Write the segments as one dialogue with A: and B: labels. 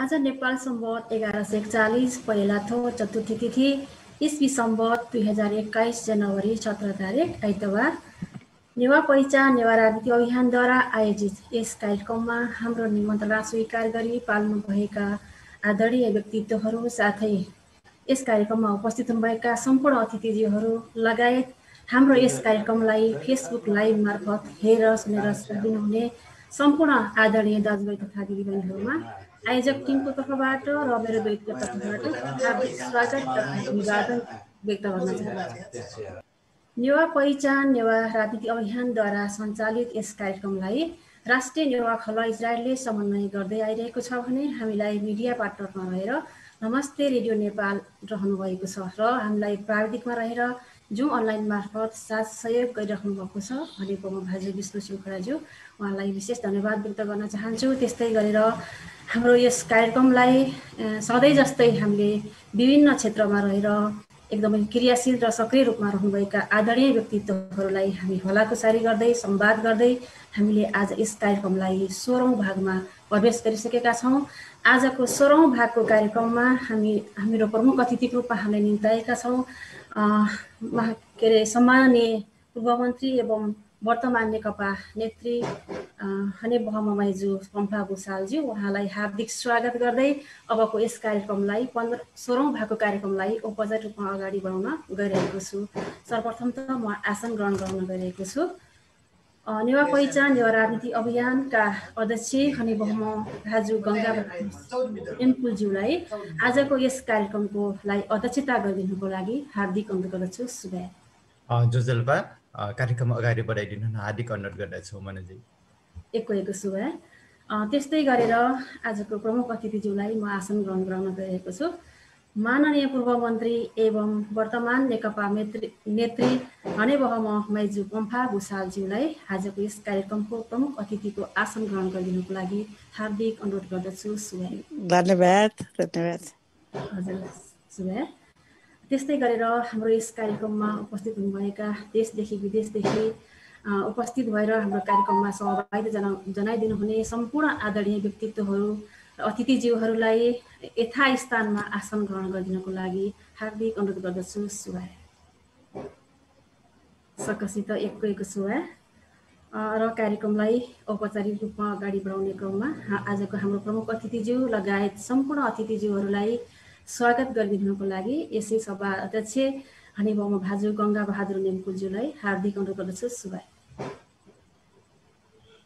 A: आज नेपाल सम्बन्ध एघार सय एकचालिस पहिला थो चतुर्थी तिथि इस्वी सम्बन्ध दुई हजार एक्काइस जनवरी सत्र तारिक आइतबार नेवा पहिचान नेवा राजनीति अभियानद्वारा आयोजित यस कार्यक्रममा हाम्रो निमन्त्रणा स्वीकार गरी पाल्नुभएका आदरणीय व्यक्तित्वहरू साथै यस कार्यक्रममा उपस्थित हुनुभएका सम्पूर्ण अतिथिजीहरू लगायत हाम्रो यस कार्यक्रमलाई फेसबुक लाइभ मार्फत हेरेर सुनेर दिनुहुने सम्पूर्ण आदरणीय दाजुभाइ तथा दिदीबहिनीहरूमा आयोजक टिमको तर्फबाट र मेरो व्यक्तिगत तर्फबाट स्वागत अभिवादन व्यक्त गर्न
B: चाहन्छु
A: नेवा पहिचान नेवा राजनीति अभियानद्वारा सञ्चालित यस कार्यक्रमलाई राष्ट्रिय नेवा खल इजरायलले समन्वय गर्दै आइरहेको छ भने हामीलाई मिडिया पार्टनरमा रहेर नमस्ते रेडियो नेपाल रहनुभएको छ र हामीलाई प्राविधिकमा रहेर जुन अनलाइन मार्फत साथ सहयोग गरिराख्नु भएको छ भनेको म भाइजी विष्णु सिंहखोराज्यू उहाँलाई विशेष धन्यवाद व्यक्त गर्न चाहन्छु त्यस्तै गरेर हाम्रो यस कार्यक्रमलाई सधैँ जस्तै हामीले विभिन्न क्षेत्रमा रहेर एकदमै क्रियाशील र सक्रिय रूपमा रहनुभएका आदरणीय व्यक्तित्वहरूलाई हामी सारी गर्दै सम्वाद गर्दै हामीले आज यस कार्यक्रमलाई सोह्रौँ भागमा प्रवेश गरिसकेका छौँ आजको सोह्रौँ भागको कार्यक्रममा हामी हाम्रो प्रमुख अतिथिको रूपमा हामीले निम्ताएका छौँ के अरे सम्माननीय पूर्वमन्त्री एवं वर्तमान नेकपा नेत्री हने बहमाइजू पम्फा भूषालज्यू उहाँलाई हार्दिक स्वागत गर्दै अबको यस कार्यक्रमलाई पन्ध्र सोह्रौँ भएको कार्यक्रमलाई औपचारिक रूपमा अगाडि बढाउन गइरहेको छु सर्वप्रथम त म आसन ग्रहण गर्न गइरहेको छु नेवा पहिचान नेवा राजनीति अभियानका अध्यक्ष अनि बहुम राजु गङ्गा एमकुलज्यूलाई आजको यस कार्यक्रमको लागि अध्यक्षता गरिदिनुको लागि हार्दिक अनुरोध गर्दछु सुबे
C: जोजल्पा कार्यक्रम अगाडि बढाइदिनु हार्दिक अनुरोध गर्दछु मनजी
A: एक एक सुबे त्यस्तै गरेर आजको प्रमुख अतिथिज्यूलाई म आसन ग्रहण गराउन गएको छु माननीय पूर्व मन्त्री एवं वर्तमान नेकपा नेत्री नेत्री हनेबहम मैजू पम्फा भूषालज्यूलाई आजको यस कार्यक्रमको प्रमुख अतिथिको आसन ग्रहण गरिदिनुको लागि हार्दिक अनुरोध गर्दछु सुभाइ
B: धन्यवाद धन्यवाद
A: हजुर सुभाइ त्यस्तै गरेर हाम्रो यस कार्यक्रममा उपस्थित हुनुभएका देशदेखि विदेशदेखि उपस्थित भएर हाम्रो कार्यक्रममा सहभागिता जना हुने सम्पूर्ण आदरणीय व्यक्तित्वहरू अतिथिज्यूहरूलाई यथास्थानमा आसन ग्रहण गरिदिनको लागि हार्दिक अनुरोध गर्दछु सुवा सकसित एक सुवा र कार्यक्रमलाई औपचारिक रूपमा अगाडि बढाउने क्रममा आजको हाम्रो प्रमुख अतिथिज्यू लगायत सम्पूर्ण अतिथिज्यूहरूलाई स्वागत गरिदिनुको लागि यसै सभा अध्यक्ष हनी भाजु गङ्गा बहादुर नेमकुलज्यूलाई हार्दिक अनुरोध गर्दछु सुवा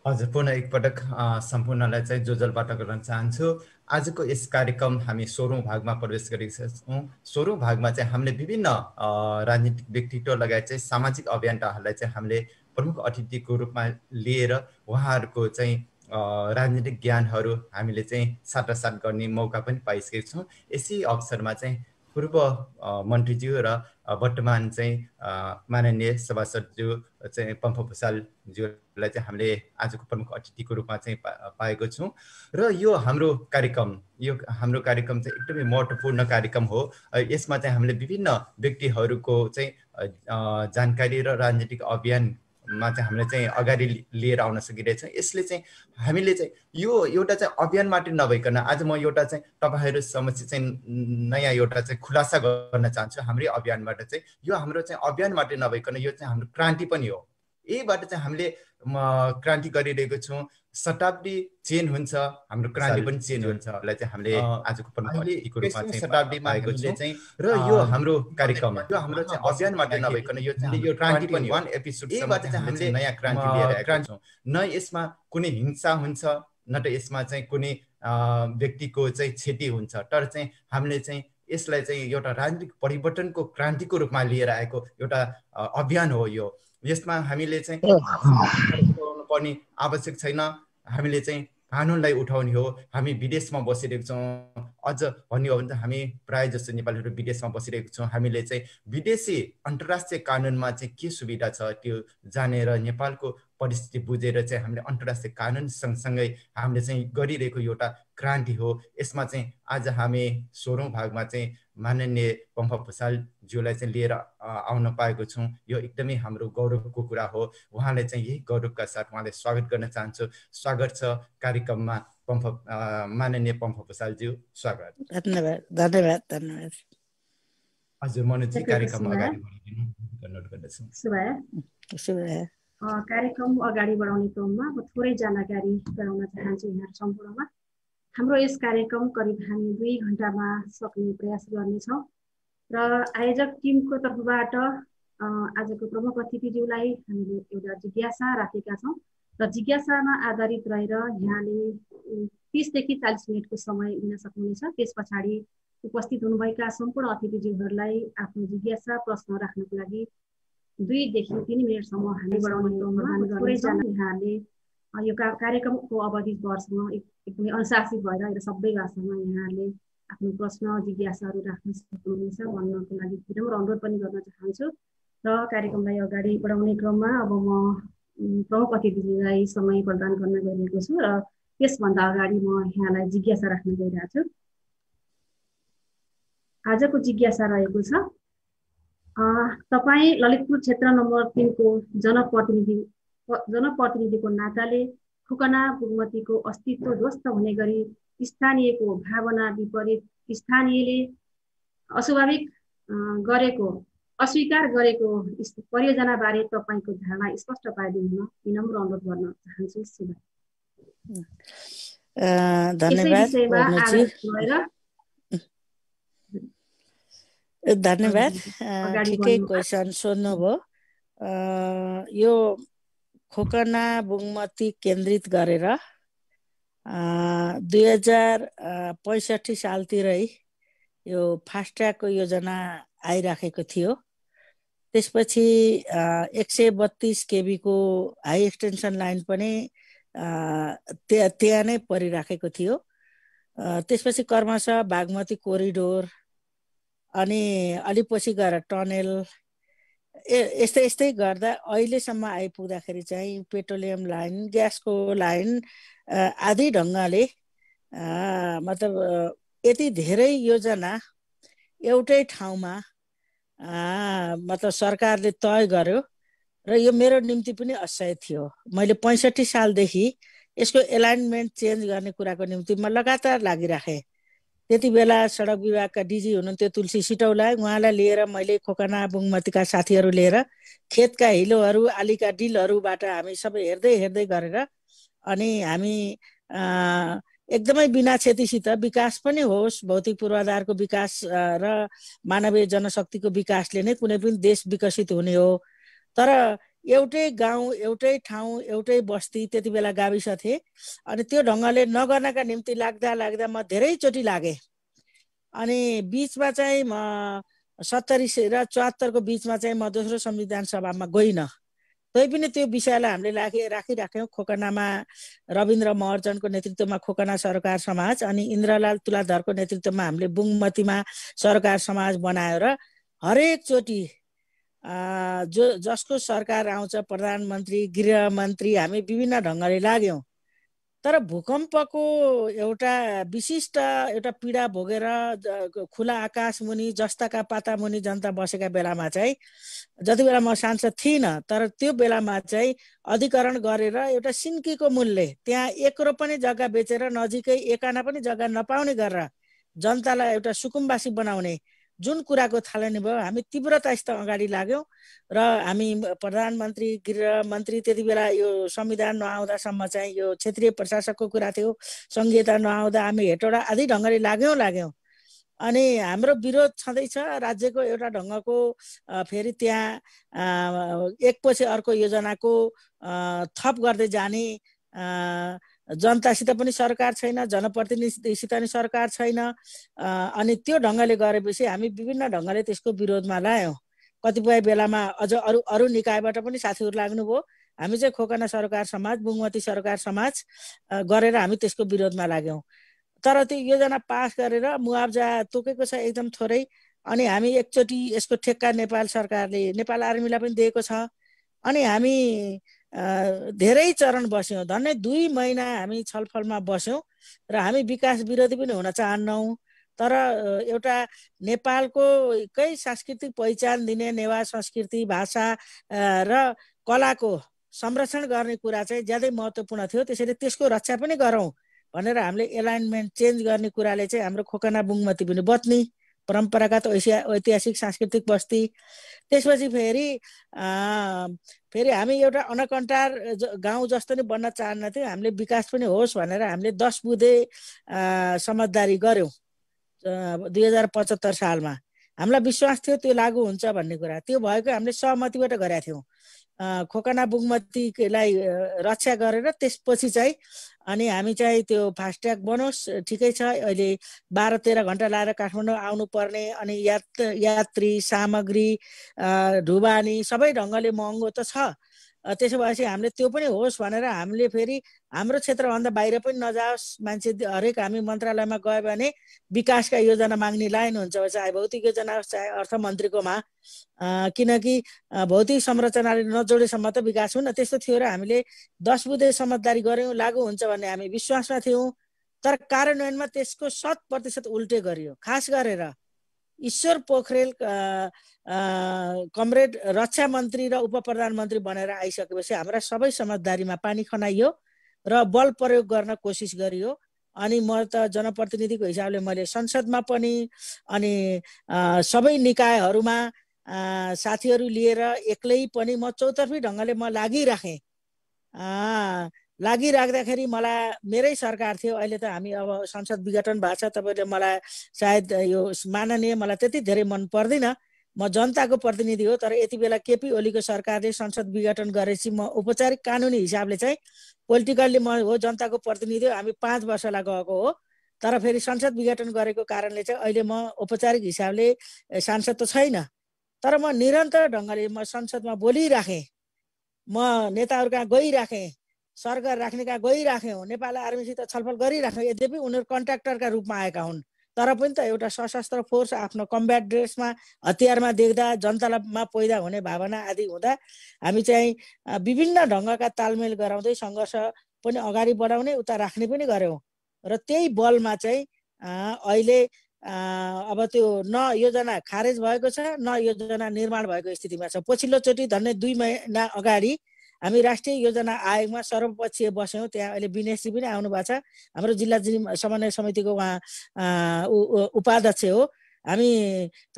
C: हजुर पुनः एकपटक सम्पूर्णलाई चाहिँ जोजलबाट गर्न चाहन्छु आजको यस कार्यक्रम हामी सोह्रौँ भागमा प्रवेश गरेका छौँ सोह्रौँ भागमा चाहिँ हामीले विभिन्न राजनीतिक व्यक्तित्व लगायत चाहिँ सामाजिक अभियन्ताहरूलाई चाहिँ हामीले प्रमुख अतिथिको रूपमा लिएर उहाँहरूको चाहिँ राजनीतिक ज्ञानहरू हामीले चाहिँ साटासाट गर्ने मौका पनि पाइसकेको छौँ यसै अवसरमा चाहिँ पूर्व मन्त्रीज्यू र वर्तमान चाहिँ माननीय सभासदज्यू चाहिँ पम्प भूषालज्यूलाई चाहिँ हामीले आजको प्रमुख अतिथिको रूपमा चाहिँ पा पाएको छौँ र यो हाम्रो कार्यक्रम यो हाम्रो कार्यक्रम चाहिँ एकदमै महत्त्वपूर्ण कार्यक्रम हो यसमा चाहिँ हामीले विभिन्न व्यक्तिहरूको चाहिँ जानकारी र राजनीतिक अभियान मा चाहिँ हामीले चाहिँ अगाडि लिएर आउन सकिरहेछ यसले चाहिँ हामीले चाहिँ यो एउटा चाहिँ अभियान मात्रै नभइकन आज म एउटा चाहिँ तपाईँहरू समक्ष चाहिँ नयाँ एउटा चाहिँ खुलासा गर्न चाहन्छु हाम्रै अभियानबाट चाहिँ यो हाम्रो चाहिँ अभियान मात्रै नभइकन यो चाहिँ हाम्रो क्रान्ति पनि हो यहीबाट चाहिँ हामीले क्रान्ति गरिरहेको छौँ शताब्दी चेन हुन्छ हाम्रो क्रान्ति पनि चेन हुन्छ हामीले आजको शताब्दीमा चाहिँ र यो हाम्रो कार्यक्रम यो हाम्रो अभियान मात्रै नभइकन यो यो क्रान्ति पनि वान एपिसोड हामीले नयाँ क्रान्ति लिएर न यसमा कुनै हिंसा हुन्छ न त यसमा चाहिँ कुनै व्यक्तिको चाहिँ क्षति हुन्छ तर चाहिँ हामीले चाहिँ यसलाई चाहिँ एउटा राजनीतिक परिवर्तनको क्रान्तिको रूपमा लिएर आएको एउटा अभियान हो यो यसमा हामीले चाहिँ पर्ने आवश्यक छैन हामीले चाहिँ कानुनलाई उठाउने हो हामी विदेशमा बसिरहेको छौँ अझ भन्ने हो भने त हामी प्रायः जस्तो नेपालीहरू विदेशमा बसिरहेको छौँ हामीले चाहिँ विदेशी अन्तर्राष्ट्रिय कानुनमा चाहिँ के सुविधा छ त्यो जानेर नेपालको परिस्थिति बुझेर चाहिँ हामीले अन्तर्राष्ट्रिय कानुन सँगसँगै हामीले चाहिँ गरिरहेको एउटा क्रान्ति हो यसमा चाहिँ आज हामी सोह्रौँ भागमा चाहिँ माननीय पम्फ भूषालज्यूलाई चाहिँ लिएर आउन पाएको छौँ यो एकदमै हाम्रो गौरवको कुरा हो उहाँलाई चाहिँ यही गौरवका साथ उहाँलाई स्वागत गर्न चाहन्छु स्वागत छ कार्यक्रममा पम्फ माननीय पम्फ भूषालज्यू स्वागत
B: धन्यवाद धन्यवाद धन्यवाद
C: हजुर मनोजी कार्यक्रममा अगाडि
D: बढाइदिनु कार्यक्रम अगाडि बढाउने क्रममा म थोरै जानकारी गराउन चाहन्छु यहाँ सम्पूर्णमा हाम्रो यस कार्यक्रम करिब हामी दुई घन्टामा सक्ने प्रयास गर्नेछौँ र आयोजक टिमको तर्फबाट आजको प्रमुख अतिथिज्यूलाई हामीले एउटा जिज्ञासा राखेका छौँ र जिज्ञासामा आधारित रहेर यहाँले तिसदेखि चालिस मिनटको समय लिन सक्नुहुनेछ त्यस पछाडि उपस्थित हुनुभएका सम्पूर्ण अतिथिज्यूहरूलाई आफ्नो जिज्ञासा प्रश्न राख्नको लागि दुईदेखि तिन मिनटसम्म हामी बढाउने यहाँले यो कार्यक्रमको अवधि वर्षमा एकदमै अनुशासित भएर यो सबै भाषामा यहाँहरूले आफ्नो प्रश्न जिज्ञासाहरू राख्न सक्नुहुनेछ भन्नको लागि विनम्र अनुरोध पनि गर्न चाहन्छु र कार्यक्रमलाई अगाडि बढाउने क्रममा अब म प्रमुख अतिथिलाई समय प्रदान गर्न गइरहेको छु र त्यसभन्दा अगाडि म यहाँलाई जिज्ञासा राख्न गइरहेको छु आजको जिज्ञासा रहेको छ तपाईँ ललितपुर क्षेत्र नम्बर तिनको जनप्रतिनिधि जनप्रतिनिधिको नाताले फुकना बुगमतीको अस्तित्व ध्वस्त हुने गरी स्थानीयको भावना विपरीत स्थानीयले अस्वाभाविक गरेको अस्वीकार गरेको परियोजनाबारे तपाईँको धारणा स्पष्ट म विनम्र अनुरोध गर्न चाहन्छु शिवा
B: धन्यवाद ठिकै क्वेसन सोध्नुभयो यो खोकना बुङमती केन्द्रित गरेर दुई हजार पैँसठी सालतिरै यो फास्ट्यागको योजना आइराखेको थियो त्यसपछि एक सय बत्तिस केबीको हाई एक्सटेन्सन लाइन पनि त्यहाँ त्यहाँ नै परिराखेको थियो त्यसपछि क्रमशः बागमती कोरिडोर अनि अलि पछि गएर टनेल ए यस्तै यस्तै गर्दा अहिलेसम्म आइपुग्दाखेरि चाहिँ पेट्रोलियम लाइन ग्यासको लाइन आदि ढङ्गले मतलब यति धेरै योजना एउटै ठाउँमा मतलब सरकारले तय गर्यो र यो मेरो निम्ति पनि असह्य थियो मैले पैँसठी सालदेखि यसको एलाइनमेन्ट चेन्ज गर्ने कुराको निम्ति म लगातार लागिराखेँ त्यति बेला सडक विभागका डिजी हुनुहुन्थ्यो तुलसी सिटौला उहाँलाई लिएर मैले खोकना बुङमतीका साथीहरू लिएर खेतका हिलोहरू आलीका डिलहरूबाट हामी सबै हेर्दै हेर्दै गरेर अनि हामी एकदमै बिना क्षतिसित विकास पनि होस् भौतिक पूर्वाधारको विकास र मानवीय जनशक्तिको विकासले नै कुनै पनि देश विकसित हुने हो तर एउटै गाउँ एउटै ठाउँ एउटै बस्ती त्यति बेला गाविस थिए अनि त्यो ढङ्गले नगर्नका निम्ति लाग्दा लाग्दा म धेरैचोटि लागेँ अनि बिचमा चाहिँ म सत्तरी र चौहत्तरको बिचमा चाहिँ म दोस्रो संविधान सभामा गइनँ पनि त्यो विषयलाई हामीले राखे राखिराख्यौँ खोकनामा रविन्द्र महर्जनको नेतृत्वमा खोकना सरकार समाज अनि इन्द्रलाल तुलाधरको नेतृत्वमा हामीले बुङमतीमा सरकार समाज बनाएर हरेकचोटि जो जसको सरकार आउँछ प्रधानमन्त्री गृहमन्त्री हामी विभिन्न ढङ्गले लाग्यौँ तर भूकम्पको एउटा विशिष्ट एउटा पीडा भोगेर खुला आकाश मुनि जस्ताका पाता मुनि जनता बसेका बेलामा चाहिँ जति बेला म सांसद थिइनँ तर त्यो बेलामा चाहिँ अधिकरण गरेर एउटा सिन्कीको मूल्य त्यहाँ एकरो पनि जग्गा बेचेर नजिकै एकाना पनि जग्गा नपाउने गरेर जनतालाई एउटा सुकुम्बासी बनाउने जुन कुराको थालनी भयो हामी तीव्रतासित अगाडि लाग्यौँ र हामी प्रधानमन्त्री गृहमन्त्री त्यति बेला यो संविधान नआउँदासम्म चाहिँ यो क्षेत्रीय प्रशासकको कुरा थियो सङ्घीयता नआउँदा हामी हेटौँडा आदि ढङ्गले लाग्यौँ लाग्यौँ अनि हाम्रो विरोध छँदैछ राज्यको एउटा ढङ्गको फेरि त्यहाँ एकपछि अर्को योजनाको थप गर्दै जाने जनतासित पनि सरकार छैन जनप्रतिनिधिसित पनि सरकार छैन अनि त्यो ढङ्गले गरेपछि हामी विभिन्न ढङ्गले त्यसको विरोधमा लायौँ कतिपय बेलामा अझ अरू अरू निकायबाट पनि साथीहरू लाग्नुभयो हामी चाहिँ खोकना सरकार समाज बुङमती सरकार समाज गरेर हामी त्यसको विरोधमा लाग्यौँ तर त्यो योजना पास गरेर मुआब्जा तोकेको छ एकदम थोरै अनि हामी एकचोटि यसको ठेक्का नेपाल सरकारले नेपाल आर्मीलाई पनि दिएको छ अनि हामी धेरै चरण बस्यौँ झन्डै दुई महिना हामी छलफलमा बस्यौँ र हामी विकास विरोधी पनि हुन चाहन्नौँ तर एउटा नेपालको कै सांस्कृतिक पहिचान दिने नेवा संस्कृति भाषा र कलाको संरक्षण गर्ने कुरा चाहिँ ज्यादै महत्त्वपूर्ण थियो त्यसैले त्यसको रक्षा पनि गरौँ भनेर हामीले एलाइनमेन्ट चेन्ज गर्ने कुराले चाहिँ हाम्रो खोकना बुङमती पनि बत्नी परम्परागत ऐसिया ऐतिहासिक सांस्कृतिक बस्ती त्यसपछि फेरि फेरि हामी एउटा अनकन्टार गाउँ जस्तो नै बन्न चाहन्नथ्यौँ हामीले विकास पनि होस् भनेर हामीले दस बुधे समझदारी गऱ्यौँ दुई हजार पचहत्तर सालमा हामीलाई विश्वास थियो त्यो लागु हुन्छ भन्ने कुरा त्यो भएको हामीले सहमतिबाट गरेका थियौँ खोकना बुगमतीलाई रक्षा गरेर त्यसपछि चाहिँ अनि हामी चाहिँ त्यो फास्ट्याग बनोस् ठिकै छ अहिले बाह्र तेह्र घन्टा लाएर काठमाडौँ आउनुपर्ने अनि यात्र यात्री सामग्री ढुवानी सबै ढङ्गले महँगो त छ त्यसो भएपछि हामीले त्यो पनि होस् भनेर हामीले फेरि हाम्रो क्षेत्रभन्दा बाहिर पनि नजाओस् मान्छे हरेक हामी मन्त्रालयमा गयो भने विकासका योजना माग्ने लाइन हुन्छ चाहे भौतिक योजना होस् चाहे अर्थमन्त्रीकोमा किनकि भौतिक संरचनाले नजोडेसम्म त विकास हुन्न त्यस्तो थियो र हामीले दस बुधे समझदारी गऱ्यौँ लागु हुन्छ भन्ने हामी विश्वासमा थियौँ तर कार्यान्वयनमा त्यसको शत प्रतिशत उल्टे गरियो खास गरेर ईश्वर पोखरेल कमरेड रक्षा मन्त्री र उप प्रधानमन्त्री बनेर आइसकेपछि हाम्रा सबै समझदारीमा पानी खनाइयो र बल प्रयोग गर्न कोसिस गरियो अनि म त जनप्रतिनिधिको हिसाबले मैले संसदमा पनि अनि सबै निकायहरूमा साथीहरू लिएर एक्लै पनि म चौतर्फी ढङ्गले म लागिराखेँ लागिराख्दाखेरि मलाई मेरै सरकार थियो अहिले त हामी अब संसद विघटन भएको छ तपाईँले मलाई सायद यो माननीय मलाई त्यति धेरै मन पर्दैन म जनताको प्रतिनिधि हो तर यति बेला केपी ओलीको सरकारले संसद विघटन गरेपछि म औपचारिक कानुनी हिसाबले चाहिँ पोलिटिकल्ली म हो जनताको प्रतिनिधि हो हामी पाँच वर्षलाई गएको हो तर फेरि संसद विघटन गरेको कारणले चाहिँ अहिले म औपचारिक हिसाबले सांसद त छैन तर म निरन्तर ढङ्गले म संसदमा बोलिराखेँ म नेताहरू कहाँ गइराखेँ सर्ग राख्नेका गइराख्यौँ नेपाल आर्मीसित छलफल गरिराख्यौँ यद्यपि उनीहरू कन्ट्राक्टरका रूपमा आएका हुन् तर पनि त एउटा सशस्त्र फोर्स आफ्नो कम्ब्याट ड्रेसमा हतियारमा देख्दा जनतामा पैदा हुने भावना आदि हुँदा हामी चाहिँ विभिन्न ढङ्गका तालमेल गराउँदै सङ्घर्ष पनि अगाडि बढाउने उता राख्ने पनि गऱ्यौँ र त्यही बलमा चाहिँ अहिले अब त्यो न योजना खारेज भएको छ न योजना निर्माण भएको स्थितिमा छ पछिल्लोचोटि झन्डै दुई महिना अगाडि हामी राष्ट्रिय योजना आयोगमा सर्वपक्षीय बस्यौँ त्यहाँ अहिले विनेशजी पनि आउनु भएको छ हाम्रो जिल्ला समन्वय समितिको उहाँ उपाध्यक्ष हो हामी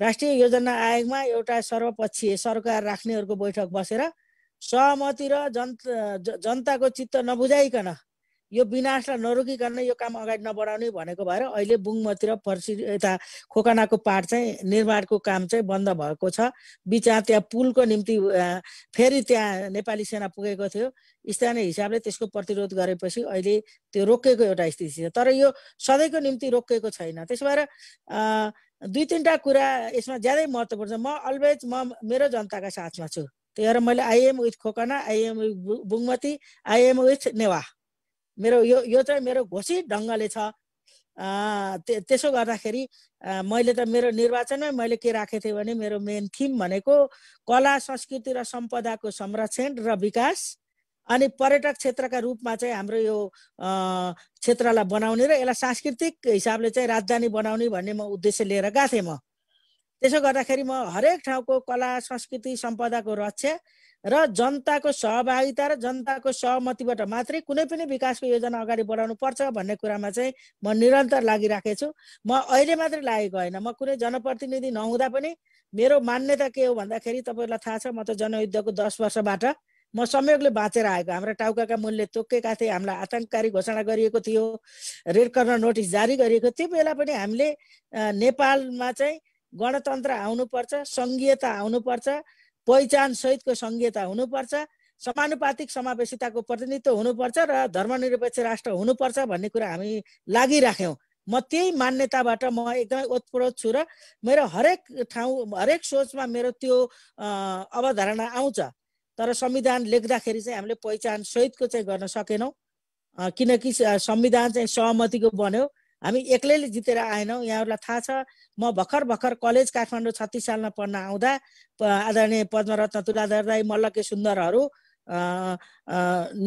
B: राष्ट्रिय योजना आयोगमा एउटा सर्वपक्षीय सरकार राख्नेहरूको बैठक बसेर सहमति र जनता जनताको चित्त नबुझाइकन यो विनाशलाई नरोकिकन यो काम अगाडि नबढाउने भनेको भएर अहिले बुङमतिर पर्सि यता खोकानाको पाठ चाहिँ निर्माणको काम चाहिँ बन्द भएको छ बिचमा त्यहाँ पुलको निम्ति फेरि त्यहाँ नेपाली सेना पुगेको थियो स्थानीय हिसाबले त्यसको प्रतिरोध गरेपछि अहिले त्यो रोकेको एउटा स्थिति छ तर यो सधैँको निम्ति रोकेको छैन त्यसो भएर दुई तिनवटा कुरा यसमा ज्यादै महत्त्वपूर्ण छ म अलवेज म मेरो जनताका साथमा छु त्यही भएर मैले I'm with Khokana I'm with Bungamati I'm with Newa मेरो यो यो चाहिँ मेरो घोषित ढङ्गले छ त्यसो गर्दाखेरि मैले त मेरो निर्वाचनमै मैले के राखेको थिएँ भने मेरो मेन थिम भनेको कला संस्कृति र सम्पदाको संरक्षण र विकास अनि पर्यटक क्षेत्रका रूपमा चाहिँ हाम्रो यो क्षेत्रलाई बनाउने र यसलाई सांस्कृतिक हिसाबले चाहिँ राजधानी बनाउने भन्ने म उद्देश्य लिएर गएको थिएँ म त्यसो गर्दाखेरि म हरेक ठाउँको कला संस्कृति सम्पदाको रक्षा र जनताको सहभागिता र जनताको सहमतिबाट मात्रै कुनै पनि विकासको योजना अगाडि बढाउनु पर्छ भन्ने कुरामा चाहिँ म निरन्तर लागिराखेको छु म अहिले मात्रै लागेको होइन म कुनै जनप्रतिनिधि नहुँदा पनि मेरो मान्यता के हो भन्दाखेरि तपाईँलाई थाहा छ म त जनयुद्धको दस वर्षबाट म संयोगले बाँचेर आएको हाम्रा टाउकाका मूल्य तोकेका थिए हामीलाई आतङ्ककारी घोषणा गरिएको थियो रेड कर्नर नोटिस जारी गरिएको त्यो बेला पनि हामीले नेपालमा चाहिँ गणतन्त्र आउनुपर्छ सङ्घीयता आउनुपर्छ पहिचान सहितको सङ्घीयता हुनुपर्छ समानुपातिक समावेशिताको प्रतिनिधित्व हुनुपर्छ र धर्मनिरपेक्ष राष्ट्र हुनुपर्छ भन्ने कुरा हामी लागिराख्यौँ म त्यही मान्यताबाट म एकदमै ओतप्रोत छु र मेरो हरेक ठाउँ हरेक सोचमा मेरो त्यो अवधारणा आउँछ तर संविधान लेख्दाखेरि चाहिँ हामीले पहिचान सहितको चाहिँ गर्न सकेनौँ किनकि संविधान चाहिँ सहमतिको बन्यो हामी एक्लैले जितेर आएनौँ यहाँहरूलाई थाहा छ म भर्खर भर्खर कलेज काठमाडौँ छत्तिस सालमा पढ्न आउँदा आदरणीय पद्मरत्न तुलाधर राई मल्लके सुन्दरहरू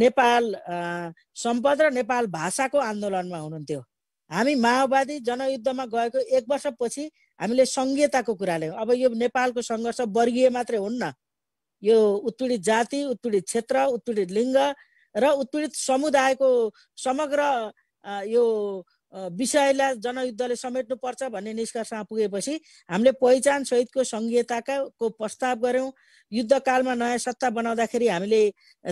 B: नेपाल सम्पद र नेपाल भाषाको आन्दोलनमा हुनुहुन्थ्यो हामी माओवादी जनयुद्धमा गएको एक वर्षपछि हामीले सङ्घीयताको कुरा ल्यायौँ अब यो नेपालको सङ्घर्ष वर्गीय मात्रै हुन्न यो उत्पीडित जाति उत्पीडित क्षेत्र उत्पीडित लिङ्ग र उत्पीडित समुदायको समग्र यो विषयलाई जनयुद्धले समेट्नुपर्छ भन्ने निष्कर्षमा पुगेपछि हामीले पहिचान सहितको सङ्घीयताका प्रस्ताव गऱ्यौँ युद्धकालमा नयाँ सत्ता बनाउँदाखेरि हामीले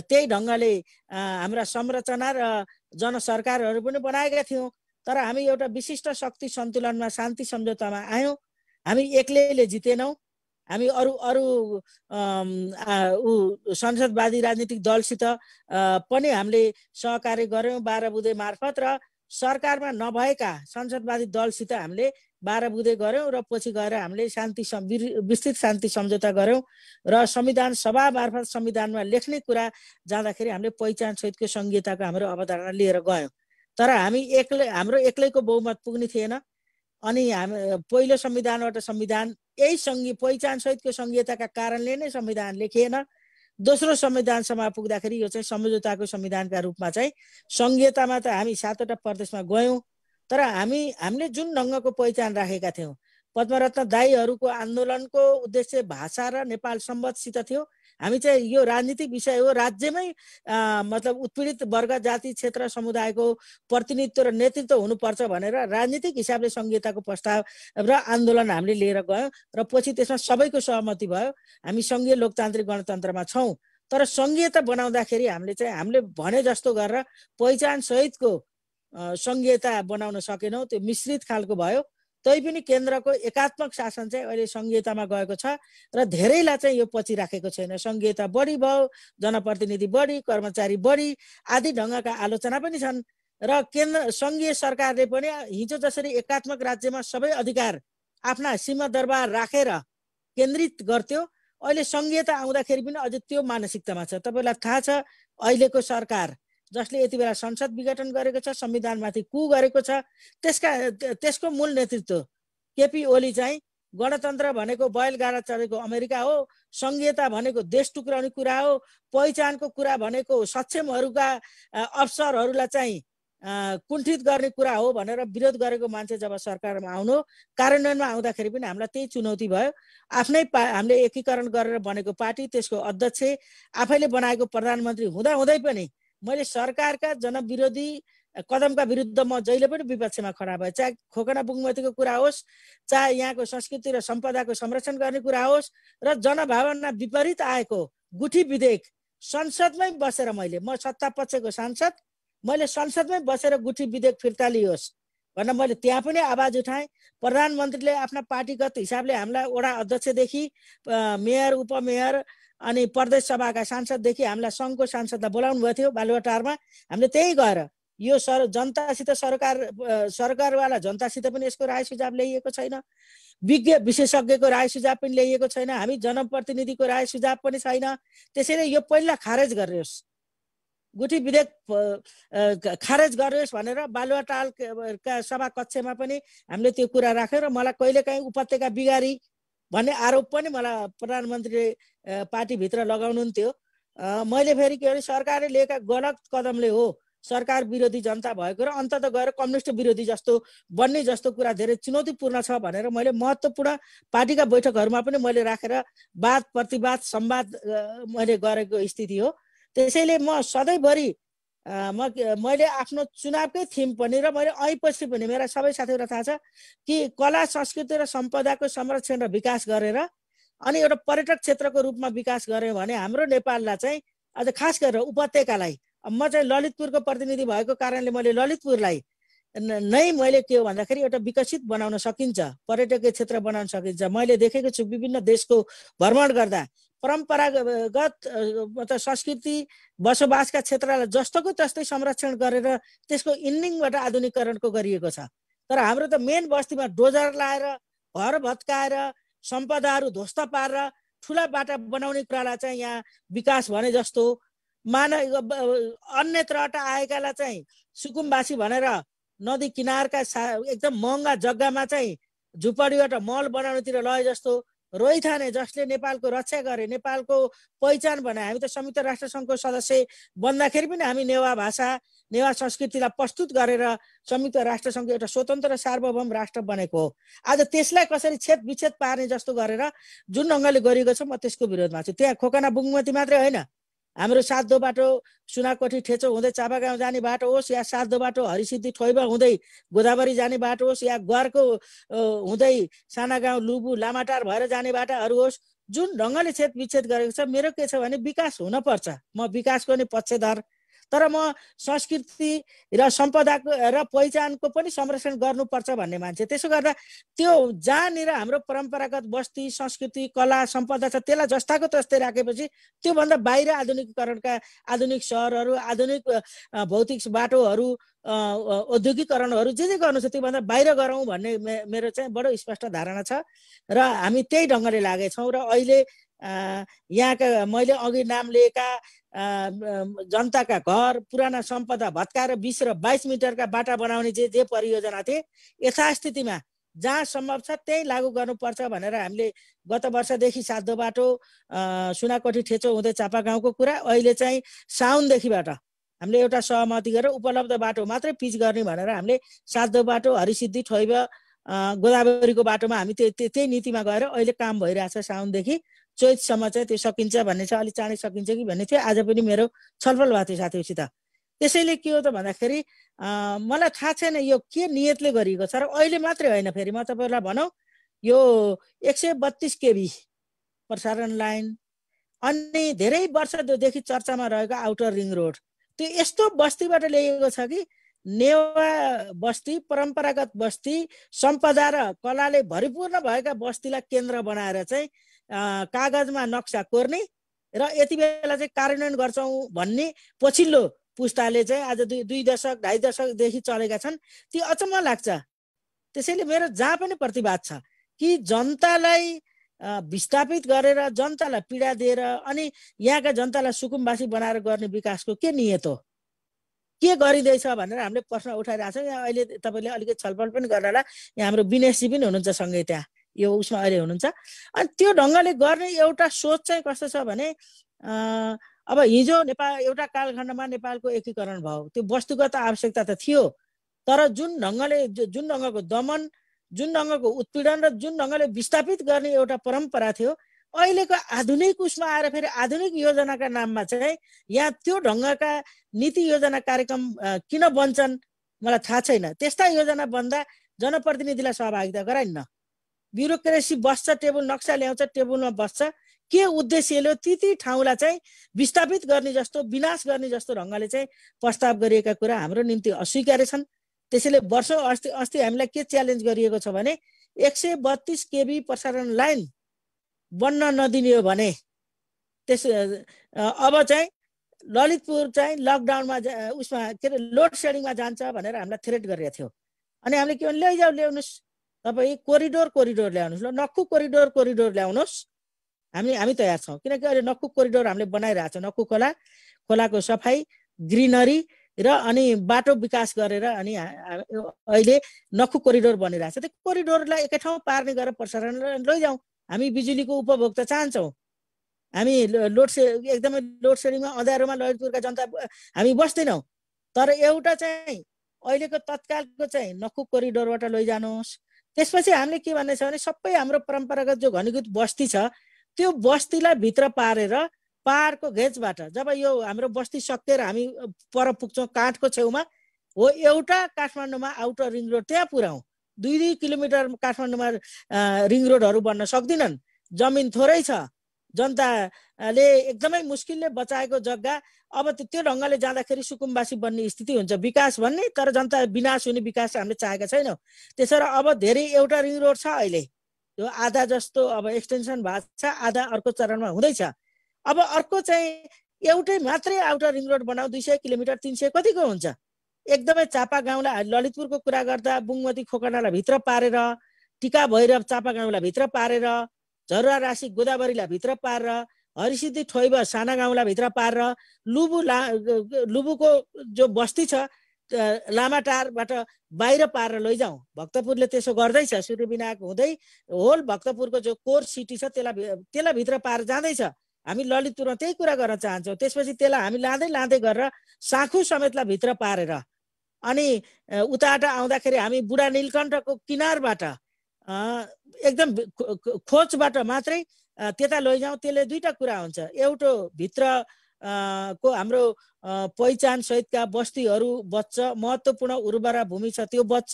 B: त्यही ढङ्गले हाम्रा संरचना र जनसरकारहरू पनि बनाएका थियौँ तर हामी एउटा विशिष्ट शक्ति सन्तुलनमा शान्ति सम्झौतामा आयौँ हामी एक्लैले जितेनौँ हामी अरू अरू ऊ संसदवादी राजनीतिक दलसित पनि हामीले सहकार्य गऱ्यौँ बाह्र बुधे मार्फत र सरकारमा नभएका संसदवादी दलसित हामीले बाह्र बुधे गऱ्यौँ र पछि गएर हामीले शान्ति विस्तृत शान्ति सम्झौता गऱ्यौँ र संविधान सभा मार्फत संविधानमा लेख्ने कुरा जाँदाखेरि हामीले पहिचान सहितको संहिताको हाम्रो अवधारणा लिएर गयौँ तर हामी एक्लै हाम्रो एक्लैको बहुमत पुग्ने थिएन अनि हामी पहिलो संविधानबाट संविधान यही सङ्घीय पहिचान सहितको संहिताका कारणले नै संविधान लेखिएन दोस्रो संविधान सभा पुग्दाखेरि यो चाहिँ सम्झौताको संविधानका रूपमा चाहिँ सङ्घीयतामा त हामी सातवटा प्रदेशमा गयौँ तर हामी हामीले जुन ढङ्गको पहिचान राखेका थियौँ पद्मरत्न दाईहरूको आन्दोलनको उद्देश्य भाषा र नेपाल सम्बन्धसित थियो हामी चाहिँ यो राजनीतिक विषय हो राज्यमै मतलब उत्पीडित वर्ग जाति क्षेत्र समुदायको प्रतिनिधित्व र नेतृत्व हुनुपर्छ भनेर राजनीतिक हिसाबले संहिताको प्रस्ताव र आन्दोलन हामीले लिएर गयौँ र पछि त्यसमा सबैको सहमति भयो हामी सङ्घीय लोकतान्त्रिक गणतन्त्रमा छौँ तर सङ्घीयता बनाउँदाखेरि हामीले चाहिँ हामीले भने जस्तो गरेर पहिचान सहितको सङ्घीयता बनाउन सकेनौँ त्यो मिश्रित खालको भयो पनि केन्द्रको एकात्मक शासन चाहिँ अहिले सङ्घीयतामा गएको छ र धेरैलाई चाहिँ यो पछि राखेको छैन सङ्घीयता बढी भयो जनप्रतिनिधि बढी कर्मचारी बढी आदि ढङ्गका आलोचना पनि छन् र केन्द्र सङ्घीय सरकारले पनि हिजो जसरी एकात्मक राज्यमा सबै अधिकार आफ्ना सीमा दरबार राखेर रा, केन्द्रित गर्थ्यो अहिले सङ्घीयता आउँदाखेरि पनि अझ त्यो मानसिकतामा छ तपाईँलाई थाहा छ अहिलेको सरकार जसले यति बेला संसद विघटन गरेको छ संविधानमाथि कु गरेको छ त्यसका त्यसको मूल नेतृत्व केपी ओली चाहिँ गणतन्त्र भनेको बैलगाडा चढेको अमेरिका हो सङ्घीयता भनेको देश टुक्राउने कुरा हो पहिचानको कुरा भनेको सक्षमहरूका अवसरहरूलाई चाहिँ कुण्ठित गर्ने कुरा हो भनेर विरोध गरेको मान्छे जब सरकारमा आउनु कार्यान्वयनमा आउँदाखेरि पनि हामीलाई त्यही चुनौती भयो आफ्नै पा हामीले एकीकरण गरेर बनेको पार्टी त्यसको अध्यक्ष आफैले बनाएको प्रधानमन्त्री हुँदाहुँदै पनि मैले सरकारका जनविरोधी कदमका विरुद्ध म जहिले पनि विपक्षमा खडा भएँ चाहे खोकना बुङमतीको कुरा होस् चाहे यहाँको संस्कृति र सम्पदाको संरक्षण गर्ने कुरा होस् र जनभावना विपरीत आएको गुठी विधेयक संसदमै बसेर मैले म सत्ता पक्षको सांसद मैले संसदमै बसेर गुठी विधेयक फिर्ता लियोस् भनेर मैले त्यहाँ पनि आवाज उठाएँ प्रधानमन्त्रीले आफ्ना पार्टीगत हिसाबले हामीलाई वडा अध्यक्षदेखि मेयर उपमेयर अनि प्रदेश सभाका सांसददेखि हामीलाई सङ्घको सांसदलाई बोलाउनु भएको थियो बालुवाटारमा हामीले त्यहीँ गएर यो सर जनतासित सरकार सरकारवाला जनतासित पनि यसको राय सुझाव ल्याइएको छैन विज्ञ विशेषज्ञको राय सुझाव पनि ल्याइएको छैन हामी जनप्रतिनिधिको राय सुझाव पनि छैन त्यसैले यो पहिला खारेज गरियोस् गुठी विधेयक खारेज गरियोस् भनेर बालुवाटालका सभा कक्षमा पनि हामीले त्यो कुरा राख्यौँ र मलाई कहिलेकाहीँ उपत्यका बिगारी भन्ने आरोप पनि मलाई प्रधानमन्त्रीले पार्टीभित्र लगाउनुहुन्थ्यो मैले फेरि के भने सरकारले लिएका गलत कदमले हो सरकार विरोधी जनता भएको र अन्तत गएर कम्युनिस्ट विरोधी जस्तो बन्ने जस्तो कुरा धेरै चुनौतीपूर्ण छ भनेर मैले महत्त्वपूर्ण पार्टीका बैठकहरूमा पनि मैले राखेर वाद प्रतिवाद संवाद मैले गरेको स्थिति हो त्यसैले म सधैँभरि म मैले आफ्नो चुनावकै थिम पनि र मैले ऐपछि पनि मेरा सबै साथीहरूलाई थाहा छ कि कला संस्कृति र सम्पदाको संरक्षण र विकास गरेर अनि एउटा पर्यटक क्षेत्रको रूपमा विकास गऱ्यौँ भने हाम्रो नेपाललाई चाहिँ अझ खास गरेर उपत्यकालाई म चाहिँ ललितपुरको प्रतिनिधि भएको कारणले मैले ललितपुरलाई नै मैले के हो भन्दाखेरि एउटा विकसित बनाउन सकिन्छ पर्यटकीय क्षेत्र बनाउन सकिन्छ मैले देखेको छु विभिन्न देशको भ्रमण गर्दा परम्परागत मतलब संस्कृति बसोबासका क्षेत्रलाई जस्तोको तस्तै संरक्षण गरेर त्यसको इन्डिङबाट आधुनिकरणको गरिएको छ तर हाम्रो त मेन बस्तीमा डोजर लाएर घर भत्काएर सम्पदाहरू ध्वस्त पारेर ठुला बाटा बनाउने कुरालाई चाहिँ यहाँ विकास भने जस्तो मान अन्यत्रबाट आएकालाई चाहिँ सुकुमवासी भनेर नदी किनारका सा एकदम महँगा जग्गामा चाहिँ झुपडीबाट मल बनाउनेतिर लगे जस्तो रोइथाने जसले नेपालको रक्षा गरे नेपालको पहिचान बनाए हामी त संयुक्त राष्ट्र सङ्घको सदस्य बन्दाखेरि पनि हामी नेवा भाषा नेवा संस्कृतिलाई प्रस्तुत गरेर संयुक्त राष्ट्र सङ्घको एउटा स्वतन्त्र सार्वभौम राष्ट्र बनेको हो आज त्यसलाई कसरी छेद विच्छेद पार्ने जस्तो गरेर जुन ढङ्गले गरिएको छ म त्यसको विरोधमा छु त्यहाँ खोकाना बुङमती मात्रै होइन हाम्रो साधो बाटो सुनाकोठी ठेचो हुँदै चापागाउँ जाने बाटो होस् या साधो बाटो हरिसिद्धि ठोइबा हुँदै गोदावरी जाने बाटो होस् या ग्वारको हुँदै साना गाउँ लुबु लामाटार भएर जाने बाटाहरू होस् जुन ढङ्गले छेद विच्छेद गरेको छ मेरो के छ भने विकास हुनपर्छ म विकासको नै पक्षधार तर म संस्कृति र सम्पदाको र पहिचानको पनि संरक्षण गर्नुपर्छ भन्ने मान्छे त्यसो गर्दा त्यो जहाँनिर हाम्रो परम्परागत बस्ती संस्कृति कला सम्पदा छ त्यसलाई जस्ताको तस्तै राखेपछि त्योभन्दा बाहिर आधुनिकीकरणका आधुनिक सहरहरू आधुनिक भौतिक बाटोहरू औद्योगिकरणहरू जे जे गर्नु छ त्योभन्दा बाहिर गरौँ भन्ने मेरो चाहिँ बडो स्पष्ट धारणा छ र हामी त्यही ढङ्गले लागेछौँ र अहिले यहाँका मैले अघि नाम लिएका जनताका घर पुराना सम्पदा भत्काएर बिस र बाइस मिटरका बाटा बनाउने जे जे परियोजना थिए यथास्थितिमा जहाँ सम्भव छ त्यही लागू गर्नुपर्छ भनेर हामीले गत वर्षदेखि साधो बाटो सुनाकोठी ठेचो हुँदै चापा गाउँको कुरा अहिले चाहिँ साउनदेखिबाट हामीले एउटा सहमति गरेर उपलब्ध बाटो मात्रै पिच गर्ने भनेर हामीले साधो बाटो हरिसिद्धि ठोइब गोदावरीको बाटोमा हामी त्यही त्यही नीतिमा गएर अहिले काम भइरहेछ साउनदेखि चैतसम्म चाहिँ त्यो सकिन्छ भन्ने छ अलिक चाँडै सकिन्छ कि भन्ने थियो आज पनि मेरो छलफल भएको थियो साथीहरूसित त्यसैले के हो त भन्दाखेरि मलाई थाहा छैन यो के नियतले गरिएको छ र अहिले मात्रै होइन फेरि म तपाईँहरूलाई भनौँ यो एक सय बत्तिस केबी प्रसारण लाइन अनि धेरै वर्षदेखि चर्चामा रहेको आउटर रिङ रोड त्यो यस्तो बस्तीबाट ल्याइएको छ कि नेवा बस्ती परम्परागत बस्ती सम्पदा र कलाले भरिपूर्ण भएका बस्तीलाई केन्द्र बनाएर चाहिँ कागजमा नक्सा कोर्ने र यति बेला चाहिँ कार्यान्वयन गर्छौँ भन्ने पछिल्लो पुस्ताले चाहिँ आज दुई दुई दशक ढाई दशकदेखि चलेका छन् ती अचम्म लाग्छ त्यसैले मेरो जहाँ पनि प्रतिवाद छ कि जनतालाई विस्थापित गरेर जनतालाई पीडा दिएर अनि यहाँका जनतालाई सुकुमवासी बनाएर गर्ने विकासको के नियत हो के गरिँदैछ भनेर हामीले प्रश्न उठाइरहेको छौँ यहाँ अहिले तपाईँले अलिकति छलफल पनि गर्नु होला यहाँ हाम्रो विनेशजी पनि हुनुहुन्छ सँगै त्यहाँ यो उसमा अहिले हुनुहुन्छ अनि त्यो ढङ्गले गर्ने एउटा सोच चाहिँ कस्तो छ भने अब हिजो नेपाल एउटा कालखण्डमा नेपालको एकीकरण भयो त्यो वस्तुगत आवश्यकता त थियो तर जुन ढङ्गले जुन ढङ्गको दमन जुन ढङ्गको उत्पीडन र जुन ढङ्गले विस्थापित गर्ने एउटा परम्परा थियो अहिलेको आधुनिक उसमा आएर फेरि आधुनिक योजनाका नाममा चाहिँ यहाँ त्यो ढङ्गका नीति योजना कार्यक्रम किन बन्छन् मलाई थाहा छैन त्यस्ता योजना बन्दा जनप्रतिनिधिलाई सहभागिता गराइन्न ब्युरोक्रेसी बस्छ टेबुल नक्सा ल्याउँछ टेबुलमा बस्छ के उद्देश्यले ती ती ठाउँलाई चाहिँ विस्थापित गर्ने जस्तो विनाश गर्ने जस्तो ढङ्गले चाहिँ प्रस्ताव गरिएका कुरा हाम्रो निम्ति अस्वीकार्य छन् त्यसैले वर्षौँ अस्ति अस्ति हामीलाई के च्यालेन्ज गरिएको छ भने एक सय बत्तिस केबी प्रसारण लाइन बन्न नदिने हो भने त्यस अब चाहिँ ललितपुर चाहिँ लकडाउनमा उसमा के अरे लोड सेडिङमा जान्छ भनेर हामीलाई थ्रेट गरेको थियो अनि हामीले के भने लैजाऊ ल्याउनुहोस् तपाईँ कोरिडोर कोरिडोर ल्याउनुहोस् ल नक्कु कोरिडोर कोरिडोर ल्याउनुहोस् हामी हामी तयार छौँ किनकि अहिले नक्कु कोरिडोर हामीले बनाइरहेको छ नक्कु खोला खोलाको सफाइ ग्रिनरी र अनि बाटो विकास गरेर अनि अहिले नक्कु कोरिडोर बनिरहेको छ त्यो कोरिडोरलाई एकै ठाउँ पार्ने गरेर प्रसारण लैजाउँ हामी बिजुलीको उपभोक्ता चाहन्छौँ हामी लोड से एकदमै लोड सेडिङमा अँध्यारोमा ललितपुरका जनता हामी बस्दैनौँ तर एउटा चाहिँ अहिलेको तत्कालको चाहिँ नक्कु कोरिडोरबाट लैजानुहोस् त्यसपछि हामीले के भन्ने छ भने सबै हाम्रो परम्परागत जो घनीकृत बस्ती छ त्यो बस्तीलाई भित्र पारेर पाहाडको घेचबाट जब यो हाम्रो बस्ती सकिएर हामी पर पुग्छौँ काठको छेउमा हो एउटा काठमाडौँमा आउटर रिङ रोड त्यहाँ पुऱ्याउँ दुई दुई किलोमिटर काठमाडौँमा रिङ रोडहरू बन्न सक्दिनन् जमिन थोरै छ जनताले एकदमै मुस्किलले बचाएको जग्गा अब त्यो ढङ्गले जाँदाखेरि सुकुम्बासी बन्ने स्थिति हुन्छ विकास भन्ने तर जनता विनाश हुने विकास हामीले चाहेका छैनौँ त्यसरी अब धेरै एउटा रिङ रोड छ अहिले त्यो आधा जस्तो अब एक्सटेन्सन भएको छ आधा अर्को चरणमा हुँदैछ अब अर्को चाहिँ एउटै मात्रै आउटर रिङ रोड बनाऊ दुई सय किलोमिटर तिन सय कतिको हुन्छ एकदमै चापा गाउँलाई ललितपुरको कुरा गर्दा बुङमती खोकनालाई भित्र पारेर टिका भैरव चापा गाउँलाई भित्र पारेर झरुवा राशि गोदावरीलाई भित्र पारेर हरिसिद्धि ठोइब साना गाउँलाई भित्र पारेर लुबु ला लुबुको जो बस्ती छ लामाटारबाट बाहिर पारेर लैजाउँ भक्तपुरले त्यसो गर्दैछ सूर्यविनायक हुँदै होल भक्तपुरको जो कोर सिटी छ त्यसलाई त्यसलाई भित्र पारेर जाँदैछ हामी ललितपुरमा त्यही कुरा गर्न चाहन्छौँ त्यसपछि त्यसलाई हामी लाँदै लाँदै गरेर साँखु समेतलाई भित्र पारेर अनि उताबाट आउँदाखेरि हामी बुढा नीलकण्ठको किनारबाट एकदम खोजबाट मात्रै त्यता लैजाउँ त्यसले दुईवटा कुरा हुन्छ एउटो भित्र को हाम्रो पहिचान सहितका बस्तीहरू बच्छ महत्त्वपूर्ण उर्वरा भूमि छ त्यो बच्छ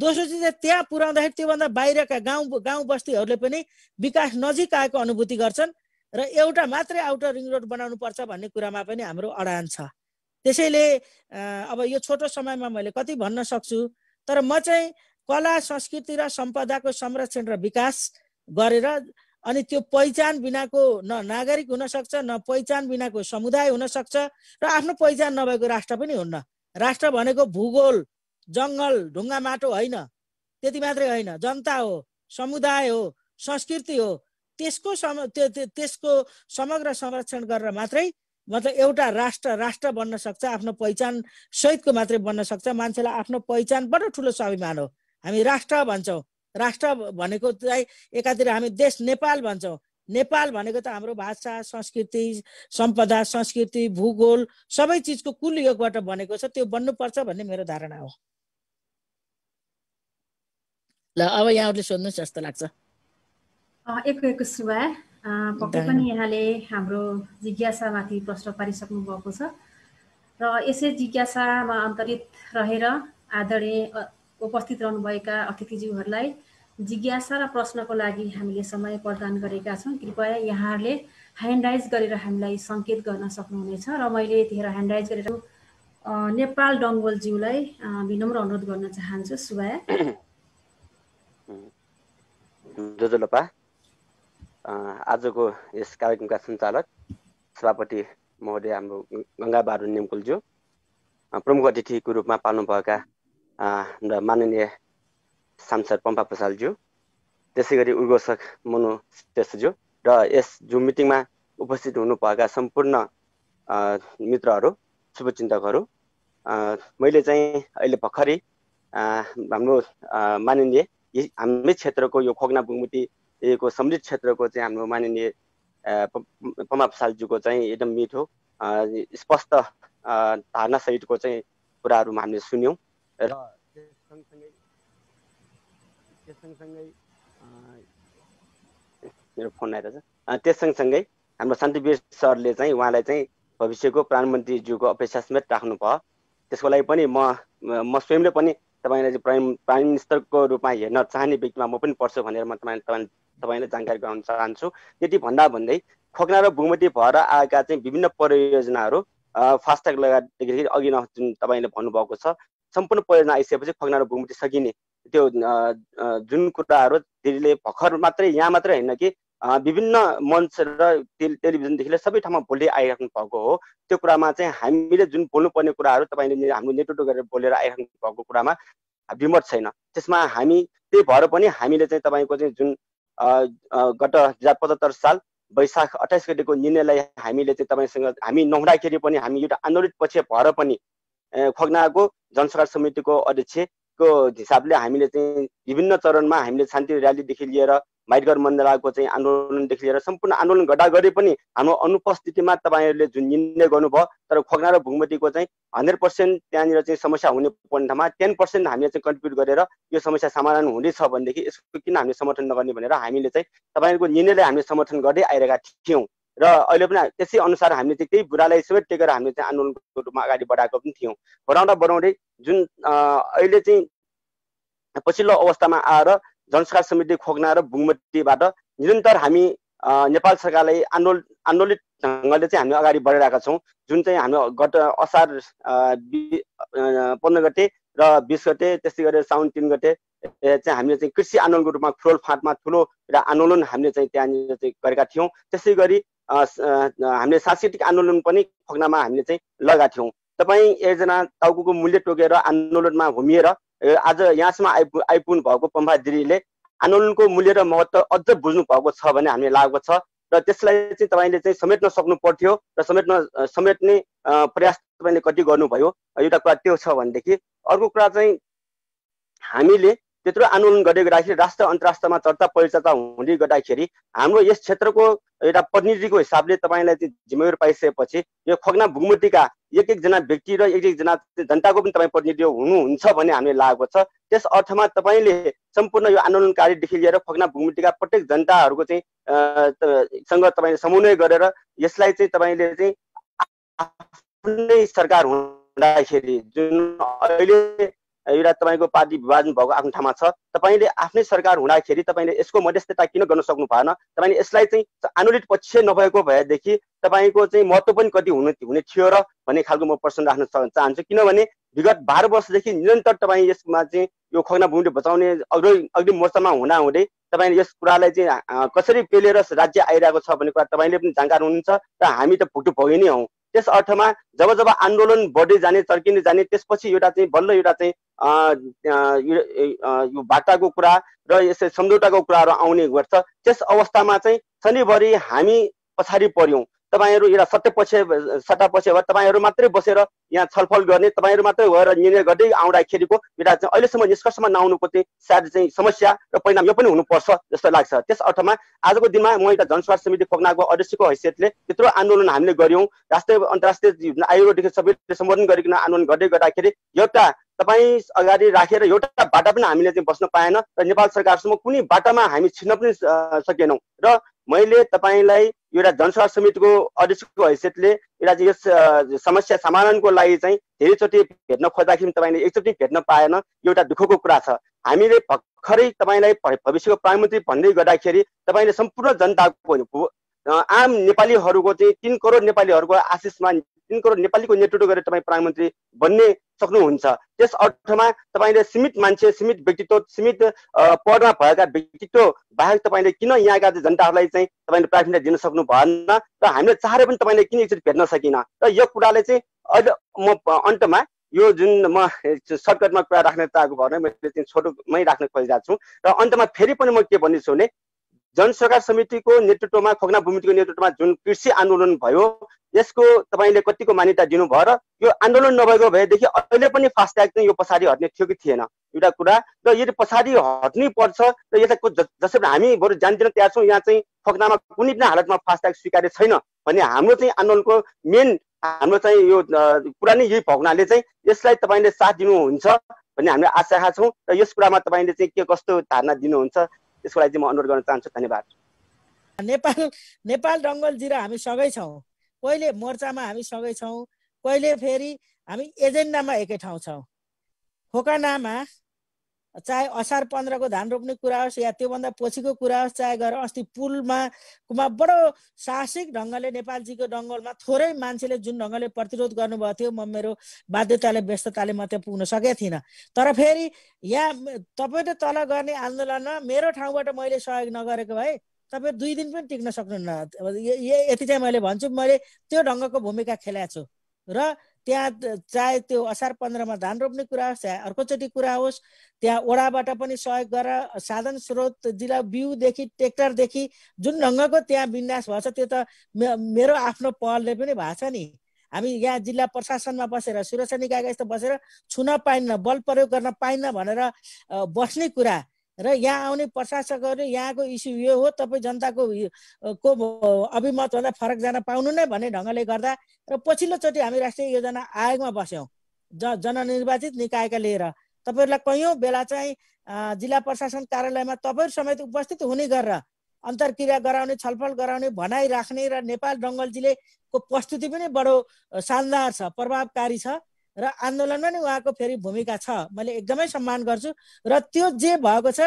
B: दोस्रो चिज त्यहाँ पुर्याउँदाखेरि त्योभन्दा बाहिरका गाउँ गाउँ बस्तीहरूले पनि विकास नजिक आएको अनुभूति गर्छन् र एउटा मात्रै आउटर रिङ रोड बनाउनु पर्छ भन्ने कुरामा पनि हाम्रो अडान छ त्यसैले अब यो छोटो समयमा मैले कति भन्न सक्छु तर म चाहिँ कला संस्कृति र सम्पदाको संरक्षण र विकास गरेर अनि त्यो पहिचान बिनाको न नागरिक हुनसक्छ न पहिचान बिनाको समुदाय हुनसक्छ र आफ्नो पहिचान नभएको राष्ट्र पनि हुन्न राष्ट्र भनेको भूगोल जङ्गल ढुङ्गा माटो होइन त्यति मात्रै होइन जनता हो समुदाय हो संस्कृति हो त्यसको सम त्यो त्यसको समग्र संरक्षण गरेर मात्रै मतलब एउटा राष्ट्र राष्ट्र बन्न सक्छ आफ्नो पहिचान सहितको मात्रै बन्न सक्छ मान्छेलाई आफ्नो पहिचानबाट ठुलो स्वाभिमान हो हामी राष्ट्र भन्छौँ राष्ट्र भनेको चाहिँ एकातिर हामी देश नेपाल भन्छौँ नेपाल भनेको त हाम्रो भाषा संस्कृति सम्पदा संस्कृति भूगोल सबै चिजको कुल योगबाट बनेको छ त्यो बन्नुपर्छ भन्ने मेरो धारणा हो ल अब यहाँहरूले सोध्नुहोस् जस्तो लाग्छ एक एक सुवा पक्कै पनि
A: यहाँले हाम्रो जिज्ञासामाथि प्रश्न पारिसक्नु भएको छ र यसै जिज्ञासामा अन्तरित रहेर आदरणीय उपस्थित रहनुभएका अतिथिज्यूहरूलाई जिज्ञासा र प्रश्नको लागि हामीले समय प्रदान गरेका छौँ कृपया यहाँहरूले ह्यान्ड राइज गरेर हामीलाई सङ्केत गर्न सक्नुहुनेछ र मैले यतिखेर ह्यान्ड राइज गरेर नेपाल डङ्गोलज्यूलाई विनम्र अनुरोध गर्न चाहन्छु सुभा
E: जोजोलोपा आजको यस कार्यक्रमका सञ्चालक सभापति महोदय हाम्रो गङ्गा बहादुर ज्यू प्रमुख अतिथिको रूपमा पाल्नुभएका हाम्रा माननीय सांसद पम्पा प्रसादज्यू त्यसै गरी उद्घोषक मनु श्रेष्ठज्यू र यस जुम मिटिङमा उपस्थित हुनुभएका सम्पूर्ण मित्रहरू शुभचिन्तकहरू मैले चाहिँ अहिले भर्खरै हाम्रो माननीय हाम्रै क्षेत्रको यो खोग्ना बुङमुटीको समृद्ध क्षेत्रको चाहिँ हाम्रो माननीय पम्पा प्रसालज्यूको चाहिँ एकदम मिठो स्पष्ट धारणासहितको चाहिँ कुराहरू हामीले सुन्यौँ र त्यस सँगसँगै मेरो फोन आइरहेछ त्यस सँगसँगै हाम्रो शान्तिवीर सरले चाहिँ उहाँलाई चाहिँ भविष्यको प्रधानमन्त्रीज्यूको अपेक्षा समेत राख्नु भयो त्यसको लागि पनि म म स्वयंले पनि तपाईँलाई प्राइम प्राइम मिनिस्टरको रूपमा हेर्न चाहने व्यक्तिमा म पनि पर्छु भनेर म तपाईँ तपाईँ तपाईँलाई जानकारी गराउन चाहन्छु त्यति भन्दा भन्दै खोकना र बुगमती भएर आएका चाहिँ विभिन्न परियोजनाहरू फास्ट्याग लगाएदेखि अघि न जुन तपाईँले भन्नुभएको छ सम्पूर्ण परियोजना आइसकेपछि र भूमिति सकिने त्यो जुन कुराहरू दिदीले भर्खर मात्रै यहाँ मात्रै होइन कि विभिन्न मञ्च र टेलिभिजनदेखि लिएर सबै ठाउँमा बोल्दै आइराख्नु भएको हो त्यो कुरामा चाहिँ हामीले जुन बोल्नुपर्ने कुराहरू तपाईँले हाम्रो नेतृत्व गरेर बोलेर आइराख्नु भएको कुरामा विमर्श छैन त्यसमा हामी त्यही भएर पनि हामीले चाहिँ तपाईँको चाहिँ जुन गत दुई हजार पचहत्तर साल वैशाख अठाइस गतिको निर्णयलाई हामीले चाहिँ तपाईँसँग हामी नहुँदाखेरि पनि हामी एउटा आन्दोलित पक्ष भएर पनि खोग्नाको जनसरकार समितिको अध्यक्षको हिसाबले हामीले चाहिँ विभिन्न चरणमा हामीले शान्ति ऱ्यालीदेखि लिएर माइटगर मण्डलाको चाहिँ आन्दोलनदेखि लिएर सम्पूर्ण आन्दोलन घटा गरे पनि हाम्रो अनुपस्थितिमा तपाईँहरूले जुन निर्णय गर्नुभयो तर खोग्ना र भुगमतीको चाहिँ हन्ड्रेड पर्सेन्ट त्यहाँनिर चाहिँ समस्या हुने पर्ने ठाउँमा टेन पर्सेन्ट हामीले चाहिँ कन्ट्रिब्युट गरेर यो समस्या समाधान हुनेछ भनेदेखि यसको किन हामीले समर्थन नगर्ने भनेर हामीले चाहिँ तपाईँहरूको निर्णयलाई हामीले समर्थन गर्दै आइरहेका थियौँ र अहिले पनि त्यसै अनुसार हामीले चाहिँ त्यही बुढालाई सबै टेकेर हामीले चाहिँ आन्दोलनको रूपमा अगाडि बढाएको पनि थियौँ बढाउँदा बढाउँदै जुन अहिले चाहिँ पछिल्लो अवस्थामा आएर जनसकार समिति खोक्ना र बुङमतीबाट निरन्तर हामी नेपाल सरकारलाई आन्दोलन आन्दोलित ढङ्गले चाहिँ हामी अगाडि बढिरहेका छौँ जुन चाहिँ हामी गत असार पन्ध्र गते र बिस गते त्यस्तै गरेर साउन तिन गते चाहिँ हामीले चाहिँ कृषि आन्दोलनको रूपमा फ्रोल फाँटमा ठुलो एउटा आन्दोलन हामीले चाहिँ त्यहाँनिर चाहिँ गरेका थियौँ त्यसै गरी हामीले सांस्कृतिक आन्दोलन पनि खोक्नामा हामीले चाहिँ लगाएको थियौँ तपाईँ एकजना टाउको मूल्य टोकेर आन्दोलनमा होमिएर आज यहाँसम्म आइपु आइपुग्नु भएको दिदीले आन्दोलनको मूल्य र महत्त्व अझ बुझ्नु भएको छ भने हामीले लागेको छ र त्यसलाई चाहिँ तपाईँले चाहिँ समेट्न सक्नु पर्थ्यो र समेट्न समेट्ने प्रयास तपाईँले कति गर्नुभयो एउटा कुरा त्यो छ भनेदेखि अर्को कुरा चाहिँ हामीले त्यत्रो आन्दोलन गर्दै गर्दाखेरि राष्ट्र अन्तर्राष्ट्रमा चर्चा परिचर्चा हुँदै गर्दाखेरि हाम्रो यस क्षेत्रको एउटा प्रतिनिधिको हिसाबले तपाईँलाई त्यो जिम्मेवारी पाइसकेपछि यो खगना भुगमुटीका एक एकजना व्यक्ति र एक एकजना जनताको पनि तपाईँ प्रतिनिधि हुनुहुन्छ भन्ने हामीले लागेको छ त्यस अर्थमा तपाईँले सम्पूर्ण यो आन्दोलनकारीदेखि लिएर खगना भुगमुटीका प्रत्येक जनताहरूको चाहिँ सँग तपाईँले समन्वय गरेर यसलाई चाहिँ तपाईँले चाहिँ आफ्नै सरकार हुँदाखेरि जुन अहिले एउटा तपाईँको पार्टी विभाजन भएको आफ्नो ठाउँमा छ तपाईँले आफ्नै सरकार हुँदाखेरि तपाईँले यसको मध्यस्थता किन गर्न सक्नु भएन तपाईँले यसलाई चाहिँ आनुलित पक्ष नभएको भएदेखि तपाईँको चाहिँ महत्त्व पनि कति हुनु हुने थियो र भन्ने खालको म प्रश्न राख्न चाहन्छु किनभने विगत बाह्र वर्षदेखि निरन्तर तपाईँ यसमा चाहिँ यो खगना भूमि बचाउने अग्र अग्रिम मोर्चामा हुँदाहुँदै तपाईँले यस कुरालाई चाहिँ कसरी पेलेर राज्य आइरहेको छ भन्ने कुरा तपाईँले पनि जानकार हुनुहुन्छ र हामी त भुक्तभोगी नै हौँ त्यस अर्थमा जब जब आन्दोलन बढ्दै जाने चर्किँदै जाने त्यसपछि एउटा चाहिँ बल्ल एउटा चाहिँ यो बाटाको कुरा र यसै सम्झौताको कुराहरू आउने गर्छ त्यस अवस्थामा चाहिँ शनिभरि हामी पछाडि पर्यौँ तपाईँहरू एउटा सत्य पक्ष सत्ता पक्ष भएर तपाईँहरू मात्रै बसेर यहाँ छलफल गर्ने तपाईँहरू मात्रै भएर निर्णय गर्दै आउँदाखेरिको एउटा चाहिँ अहिलेसम्म निष्कर्षमा नआउनुको चाहिँ सायद चाहिँ समस्या र परिणाम यो पनि हुनुपर्छ जस्तो लाग्छ त्यस अर्थमा आजको दिनमा म एउटा जनस्वास्थ्य समिति खोक्नाको अध्यक्षको हैसियतले त्यत्रो आन्दोलन हामीले गऱ्यौँ राष्ट्रिय अन्तर्राष्ट्रिय आयोगदेखि सबैले सम्बोधन गरिकन आन्दोलन गर्दै गर्दाखेरि एउटा तपाईँ अगाडि राखेर एउटा बाटा पनि हामीले चाहिँ बस्न पाएन र नेपाल सरकारसम्म कुनै बाटामा हामी छिन्न पनि सकेनौँ र मैले तपाईँलाई एउटा जनसभा समितिको अध्यक्षको हैसियतले एउटा यस समस्या समाधानको लागि चाहिँ धेरैचोटि भेट्न खोज्दाखेरि तपाईँले एकचोटि भेट्न पाएन एउटा दुःखको कुरा छ हामीले भर्खरै तपाईँलाई भविष्यको प्रधानमन्त्री भन्दै गर्दाखेरि तपाईँले सम्पूर्ण जनताको आम नेपालीहरूको चाहिँ तिन करोड नेपालीहरूको आशिषमा तिन करोड नेपालीको नेतृत्व गरेर तपाईँ प्रधानमन्त्री बन्ने सक्नुहुन्छ त्यस अर्थमा तपाईँले सीमित मान्छे सीमित व्यक्तित्व सीमित पदमा भएका व्यक्तित्व बाहेक तपाईँले किन यहाँका जनताहरूलाई चाहिँ तपाईँले प्राथमिकता दिन सक्नु भएन र हामीले चाहेर पनि तपाईँले किन एकचोटि भेट्न सकिनँ र यो कुराले चाहिँ अहिले म अन्तमा यो जुन म सर्टकटमा कुरा राख्न चाहेको भएर मैले चाहिँ छोटोमै राख्न खोजिरहेको छु र अन्तमा फेरि पनि म के भन्दैछु भने जनसरकार समितिको नेतृत्वमा खोगना भूमितिको नेतृत्वमा जुन कृषि आन्दोलन भयो यसको तपाईँले कतिको मान्यता दिनुभयो र यो आन्दोलन नभएको भएदेखि अहिले पनि फास्ट्याग चाहिँ यो पछाडि हट्ने थियो कि थिएन एउटा कुरा र यदि पछाडि हट्नै पर्छ र यसलाई जसरी हामी बरु जान्दिन तयार छौँ यहाँ चाहिँ फकनामा कुनै पनि हालतमा फास्ट्याग स्वीकार्य छैन भने हाम्रो चाहिँ आन्दोलनको मेन हाम्रो चाहिँ यो कुरा नै यही भगनाले चाहिँ यसलाई तपाईँले साथ दिनुहुन्छ भन्ने हामीले आशा छौँ र यस कुरामा तपाईँले चाहिँ के कस्तो धारणा दिनुहुन्छ त्यसको लागि चाहिँ म अनुरोध गर्न चाहन्छु धन्यवाद
B: नेपाल नेपाल डङ्गलतिर हामी सँगै छौँ कहिले मोर्चामा हामी सँगै छौँ कहिले फेरि हामी एजेन्डामा एकै ठाउँ छौँ खोकानामा चाहे असार पन्ध्रको धान रोप्ने कुरा होस् या त्योभन्दा पछिको कुरा होस् चाहे गएर अस्ति पुलमा कुमा बडो साहसिक ढङ्गले नेपालजीको डङ्गलमा थोरै मान्छेले जुन ढङ्गले प्रतिरोध गर्नुभएको थियो म मेरो बाध्यताले व्यस्तताले म त्यहाँ पुग्न सकेको थिइनँ तर फेरि यहाँ तपाईँले तल गर्ने आन्दोलनमा मेरो ठाउँबाट मैले सहयोग नगरेको भए तपाईँ दुई दिन पनि टिक्न सक्नुहुन्न यति चाहिँ मैले भन्छु मैले त्यो ढङ्गको भूमिका खेलाएको छु र त्यहाँ चाहे त्यो असार पन्ध्रमा धान रोप्ने कुरा होस् चाहे अर्कोचोटि कुरा होस् त्यहाँ ओडाबाट पनि सहयोग गरेर साधन स्रोत जिल्ला बिउदेखि ट्रेक्टरदेखि जुन ढङ्गको त्यहाँ विन्यास भएछ त्यो त मेरो आफ्नो पहलले पनि भएको छ नि हामी यहाँ जिल्ला प्रशासनमा बसेर सुरक्षा निकायका यस्तो बसेर छुन पाइन्न बल प्रयोग गर्न पाइन्न भनेर बस्ने कुरा र यहाँ आउने प्रशासकहरू यहाँको इस्यु यो हो तपाईँ जनताको को अभिमतभन्दा फरक जान पाउनु नै भन्ने ढङ्गले गर्दा र पछिल्लोचोटि हामी राष्ट्रिय योजना आयोगमा बस्यौँ ज जननिर्वाचित निकायका लिएर तपाईँहरूलाई कैयौँ बेला चाहिँ जिल्ला प्रशासन कार्यालयमा तपाईँहरू समेत उपस्थित हुने गरेर अन्तर्क्रिया गराउने छलफल गराउने भनाइ राख्ने र नेपाल डङ्गलजीले को प्रस्तुति पनि बडो शानदार छ प्रभावकारी छ र आन्दोलनमा नि उहाँको फेरि भूमिका छ मैले एकदमै सम्मान गर्छु र त्यो जे भएको छ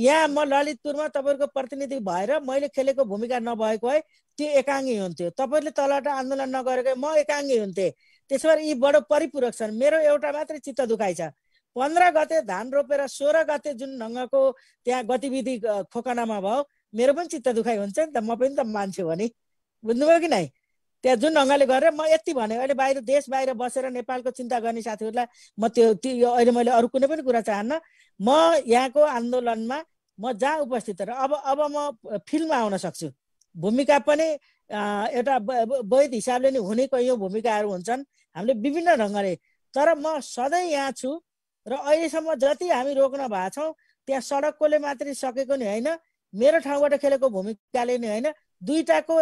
B: यहाँ म ललितपुरमा तपाईँहरूको प्रतिनिधि भएर मैले खेलेको भूमिका नभएको है त्यो एकाङ्गी हुन्थ्यो तपाईँले तलबाट आन्दोलन नगरेको म एकाङ्गी हुन्थेँ त्यसो भएर यी बडो परिपूरक छन् मेरो एउटा मात्रै चित्त दुखाइ छ पन्ध्र गते धान रोपेर सोह्र गते जुन ढङ्गको त्यहाँ गतिविधि खोकनामा भयो मेरो पनि चित्त दुखाइ हुन्छ नि त म पनि त मान्छु भने बुझ्नुभयो कि नै त्यहाँ जुन ढङ्गले गरेर म यति भने अहिले बाहिर देश बाहिर बसेर नेपालको चिन्ता गर्ने साथीहरूलाई म त्यो त्यो अहिले मैले अरू कुनै पनि कुरा चाहन्न म यहाँको आन्दोलनमा म जहाँ उपस्थित र अब अब म फिल्डमा आउन सक्छु भूमिका पनि एउटा वैध हिसाबले नै हुने कैयौँ भूमिकाहरू हुन्छन् हामीले विभिन्न ढङ्गले तर म सधैँ यहाँ छु र अहिलेसम्म जति हामी रोक्न भएको छौँ त्यहाँ सडककोले मात्रै सकेको नि होइन मेरो ठाउँबाट खेलेको भूमिकाले नै होइन दुईवटाको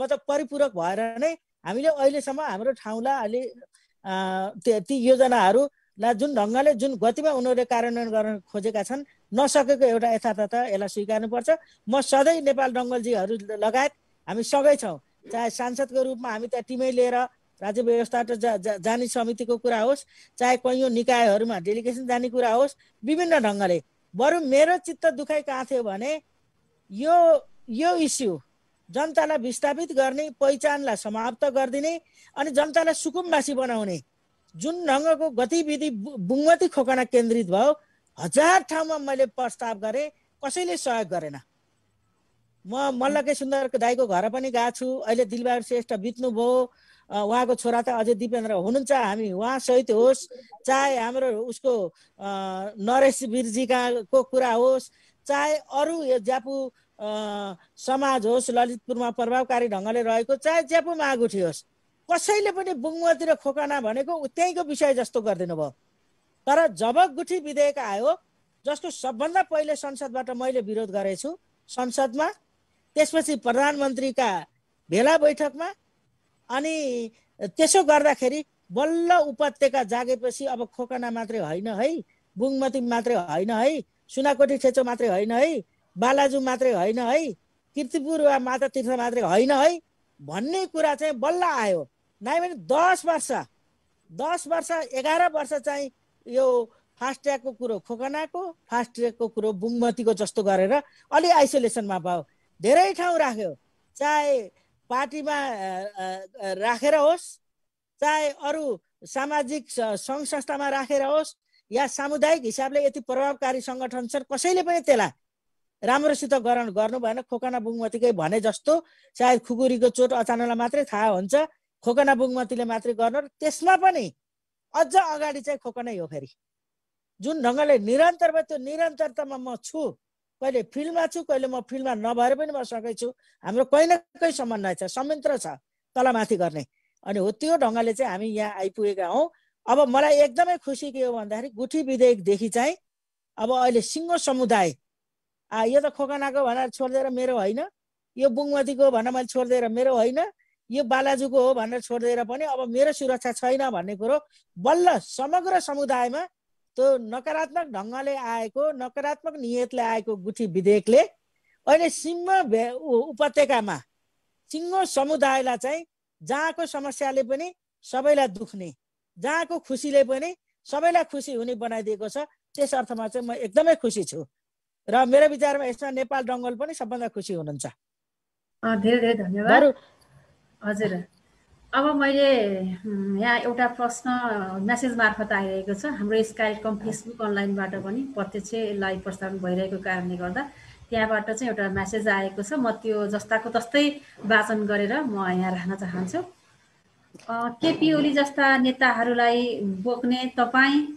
B: मतलब परिपूरक भएर नै हामीले अहिलेसम्म हाम्रो ठाउँलाई अलि ती योजनाहरूलाई जुन ढङ्गले जुन गतिमा उनीहरूले कार्यान्वयन गर्न खोजेका छन् नसकेको एउटा यथार्थता यसलाई स्वीकार्नुपर्छ म सधैँ नेपाल डङ्गलजीहरू लगायत हामी सँगै छौँ चाहे सांसदको रूपमा हामी त्यहाँ टिमै लिएर राज्य व्यवस्था जा, जा जाने समितिको कुरा होस् चाहे कैयौँ निकायहरूमा डेलिगेसन जाने कुरा होस् विभिन्न ढङ्गले बरु मेरो चित्त दुखाइ कहाँ थियो भने यो यो इस्यु जनतालाई विस्थापित गर्ने पहिचानलाई समाप्त गरिदिने अनि जनतालाई सुकुम्बासी बनाउने जुन ढङ्गको गतिविधि बुङ्गती खोकना केन्द्रित भयो हजार ठाउँमा मैले प्रस्ताव गरेँ कसैले सहयोग गरेन म मल्लकै सुन्दर दाईको घर पनि गएको छु अहिले दिलबहादुर श्रेष्ठ बित्नुभयो उहाँको छोरा त अझै दिपेन्द्र हुनुहुन्छ हामी सहित होस् चाहे हाम्रो उसको नरेश वीरजी कहाँको कुरा होस् चाहे अरू यो ज्यापु समाज होस् ललितपुरमा प्रभावकारी ढङ्गले रहेको चाहे ज्यापुमा आगुठी होस् कसैले पनि र खोकाना भनेको त्यहीँको विषय जस्तो गरिदिनु भयो तर जब गुठी विधेयक आयो जस्तो सबभन्दा पहिले संसदबाट मैले विरोध गरेछु संसदमा त्यसपछि प्रधानमन्त्रीका भेला बैठकमा अनि त्यसो गर्दाखेरि बल्ल उपत्यका जागेपछि अब खोकाना मात्रै होइन है बुङमती मात्रै होइन है सुनाकोटी ठेचो मात्रै होइन है बालाजु मात्रै होइन है किर्तिपुर वा माता तीर्थ मात्रै होइन है भन्ने कुरा चाहिँ बल्ल आयो नै भने दस वर्ष दस वर्ष एघार वर्ष चाहिँ यो फास्ट्यागको कुरो खोकनाको फास्ट्यागको कुरो बुङमतीको जस्तो गरेर अलि आइसोलेसनमा भयो धेरै ठाउँ राख्यो चाहे पार्टीमा राखेर होस् चाहे अरू सामाजिक सङ्घ संस्थामा राखेर होस् या सामुदायिक हिसाबले यति प्रभावकारी सङ्गठन छन् कसैले पनि त्यसलाई राम्रोसित ग्रहण गर्नु भएन खोकाना बुङमतीकै भने जस्तो सायद खुकुरीको चोट अचानकलाई मात्रै थाहा हुन्छ खोकना बुङमतीले मात्रै गर्नु र त्यसमा पनि अझ अगाडि चाहिँ खोकनै हो फेरि जुन ढङ्गले निरन्तर भयो त्यो निरन्तरतामा म छु कहिले फिल्डमा छु कहिले म फिल्डमा नभएर पनि म सकै छु हाम्रो कहीँ न कहीँ समन्वय छ संयन्त्र छ तलमाथि गर्ने अनि हो त्यो ढङ्गले चाहिँ हामी यहाँ आइपुगेका हौँ अब मलाई एकदमै खुसी के हो भन्दाखेरि गुठी विधेयकदेखि चाहिँ अब अहिले सिङ्गो समुदाय यो त खोकनाको भनेर छोडिदिएर मेरो होइन यो बुङमतीको भनेर मैले छोडिदिएर मेरो होइन यो बालाजुको हो भनेर छोडिदिएर पनि अब मेरो सुरक्षा छैन भन्ने कुरो बल्ल समग्र समुदायमा त्यो नकारात्मक ढङ्गले आएको नकारात्मक नियतले आएको गुठी विधेयकले अहिले सिंह उपत्यकामा सिङ्गो समुदायलाई चाहिँ जहाँको समस्याले पनि सबैलाई दुख्ने जहाँको खुसीले पनि सबैलाई खुसी हुने बनाइदिएको छ त्यस अर्थमा चाहिँ म एकदमै खुसी छु र मेरो विचारमा यसमा नेपाल डङ्गल पनि सबभन्दा खुसी हुनुहुन्छ धेरै धेरै धन्यवाद हजुर
A: अब मैले यहाँ एउटा प्रश्न म्यासेज मार्फत आइरहेको छ हाम्रो यस कार्यक्रम फेसबुक अनलाइनबाट पनि प्रत्यक्ष लाइभ प्रसारण भइरहेको कारणले गर्दा त्यहाँबाट चाहिँ एउटा म्यासेज आएको छ म त्यो जस्ताको तस्तै वाचन गरेर म यहाँ राख्न चाहन्छु केपी ओली जस्ता नेताहरूलाई बोक्ने तपाईँ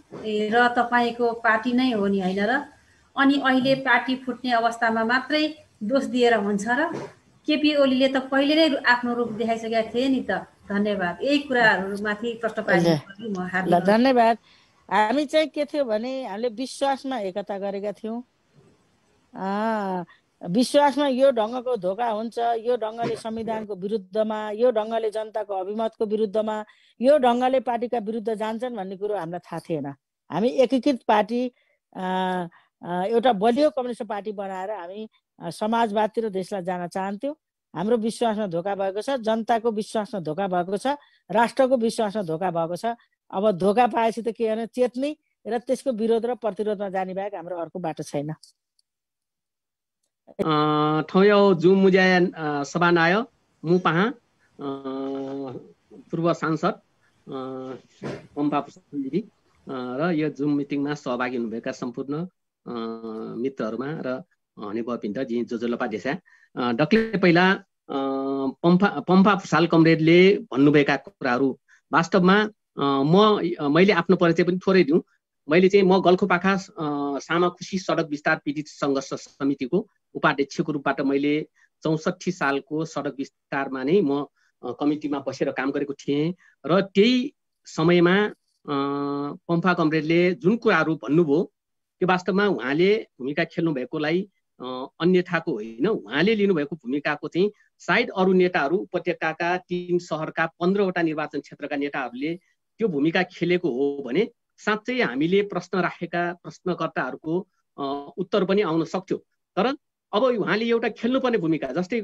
A: र तपाईँको पार्टी नै हो नि होइन र अनि अहिले पार्टी फुट्ने अवस्थामा मात्रै दोष दिएर हुन्छ र केपी ओलीले त पहिले नै आफ्नो रूप
B: देखाइसकेका थिए नि त धन्यवाद यही कुराहरूमाथि प्रश्न धन्यवाद हामी चाहिँ के थियो भने हामीले विश्वासमा एकता गरेका थियौँ विश्वासमा यो ढङ्गको धोका हुन्छ यो ढङ्गले संविधानको विरुद्धमा यो ढङ्गले जनताको अभिमतको विरुद्धमा यो ढङ्गले पार्टीका विरुद्ध जान्छन् भन्ने कुरो हामीलाई थाहा थिएन हामी एकीकृत पार्टी एउटा बलियो कम्युनिस्ट पार्टी बनाएर हामी समाजवादतिर देशलाई जान चाहन्थ्यौँ हाम्रो विश्वासमा धोका भएको छ जनताको विश्वासमा धोका भएको छ राष्ट्रको विश्वासमा धोका भएको छ अब धोका पाएपछि त के भने चेत्ने र त्यसको विरोध र प्रतिरोधमा जाने बाहेक हाम्रो अर्को बाटो छैन
F: सभा नाय पूर्व सांसद पम्पा प्रसाद दिदी र यो जुम मिटिङमा सहभागी हुनुभएका सम्पूर्ण मित्रहरूमा र हने बपिन्त जी जो लपादेसा डक्ले पहिला पम्फा पम्फा फुसाल कमरेडले भन्नुभएका कुराहरू वास्तवमा म मैले आफ्नो परिचय पनि थोरै दिउँ मैले चाहिँ म गल्खोपाखा सामा खुसी सडक विस्तार पीडित सङ्घर्ष समितिको उपाध्यक्षको रूपबाट मैले चौसठी सालको सडक विस्तारमा नै म कमिटीमा बसेर काम गरेको थिएँ र त्यही समयमा पम्फा कमरेडले जुन कुराहरू भन्नुभयो त्यो वास्तवमा उहाँले भूमिका खेल्नु भएकोलाई अन्यथाको होइन उहाँले लिनुभएको भूमिकाको चाहिँ सायद अरू नेताहरू उपत्यकाका तिन सहरका पन्ध्रवटा निर्वाचन क्षेत्रका नेताहरूले त्यो भूमिका खेलेको हो भने साँच्चै हामीले प्रश्न राखेका प्रश्नकर्ताहरूको उत्तर पनि आउन सक्थ्यो तर अब उहाँले एउटा खेल्नुपर्ने भूमिका जस्तै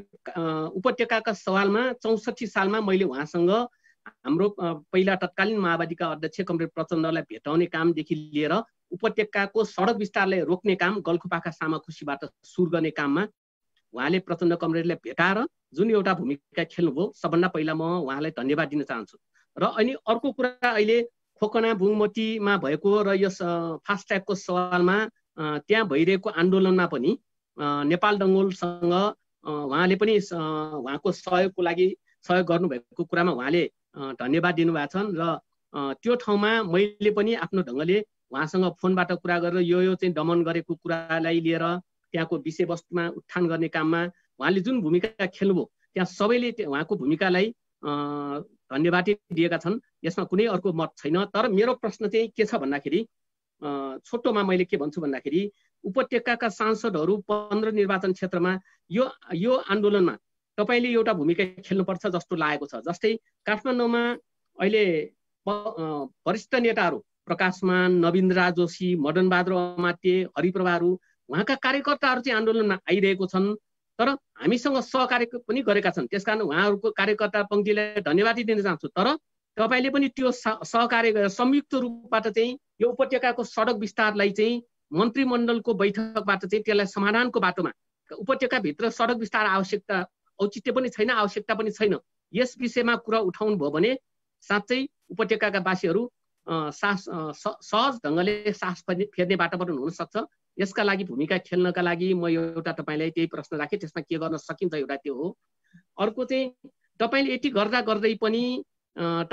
F: उपत्यकाका सवालमा चौसठी सालमा मैले उहाँसँग हाम्रो पहिला तत्कालीन माओवादीका अध्यक्ष कमरेड प्रचण्डलाई भेटाउने कामदेखि लिएर उपत्यकाको सडक विस्तारलाई रोक्ने काम गल्खुपाखा सामाखुसीबाट सुरु गर्ने काममा उहाँले प्रचण्ड कमरेडलाई भेटाएर जुन एउटा भूमिका खेल्नुभयो सबभन्दा पहिला म उहाँलाई धन्यवाद दिन चाहन्छु र अनि अर्को कुरा अहिले खोकना बुङमतीमा भएको र यस फास्ट सवालमा त्यहाँ भइरहेको आन्दोलनमा पनि नेपाल डङ्गोलसँग उहाँले पनि उहाँको सहयोगको लागि सहयोग गर्नुभएको कुरामा उहाँले धन्यवाद दिनुभएको छन् र त्यो ठाउँमा मैले पनि आफ्नो ढङ्गले उहाँसँग फोनबाट कुरा गरेर यो यो चाहिँ दमन गरेको कुरालाई लिएर त्यहाँको विषयवस्तुमा उत्थान गर्ने काममा उहाँले जुन भूमिका खेल्नुभयो त्यहाँ सबैले उहाँको भूमिकालाई धन्यवादै दिएका छन् यसमा कुनै अर्को मत छैन तर मेरो प्रश्न चाहिँ के छ भन्दाखेरि छोटोमा मैले के भन्छु भन्दाखेरि उपत्यकाका सांसदहरू पन्ध्र निर्वाचन क्षेत्रमा यो यो आन्दोलनमा तपाईँले एउटा भूमिका खेल्नुपर्छ जस्तो लागेको छ जस्तै काठमाडौँमा अहिले वरिष्ठ नेताहरू प्रकाशमान नवीन्द्र जोशी मदन बहादुर अमात्य हरिप्रभाहरू उहाँका कार्यकर्ताहरू चाहिँ आन्दोलनमा आइरहेको छन् तर हामीसँग सहकार्य पनि गरेका छन् त्यस कारण उहाँहरूको कार्यकर्ता पङ्क्तिलाई धन्यवाद दिन चाहन्छु तर तपाईँले पनि त्यो सहकार्य संयुक्त रूपबाट चाहिँ यो उपत्यकाको सडक विस्तारलाई चाहिँ मन्त्रीमण्डलको बैठकबाट चाहिँ त्यसलाई समाधानको बाटोमा उपत्यकाभित्र सडक विस्तार आवश्यकता औचित्य पनि छैन आवश्यकता पनि छैन यस विषयमा कुरा उठाउनु भयो भने साँच्चै उपत्यकाका वासीहरू सास सहज ढङ्गले सास फेर्ने फेर्ने वातावरण हुनसक्छ यसका लागि भूमिका खेल्नका लागि म एउटा तपाईँलाई त्यही प्रश्न राखेँ त्यसमा के गर्न सकिन्छ एउटा त्यो हो अर्को चाहिँ तपाईँले यति गर्दा गर्दै पनि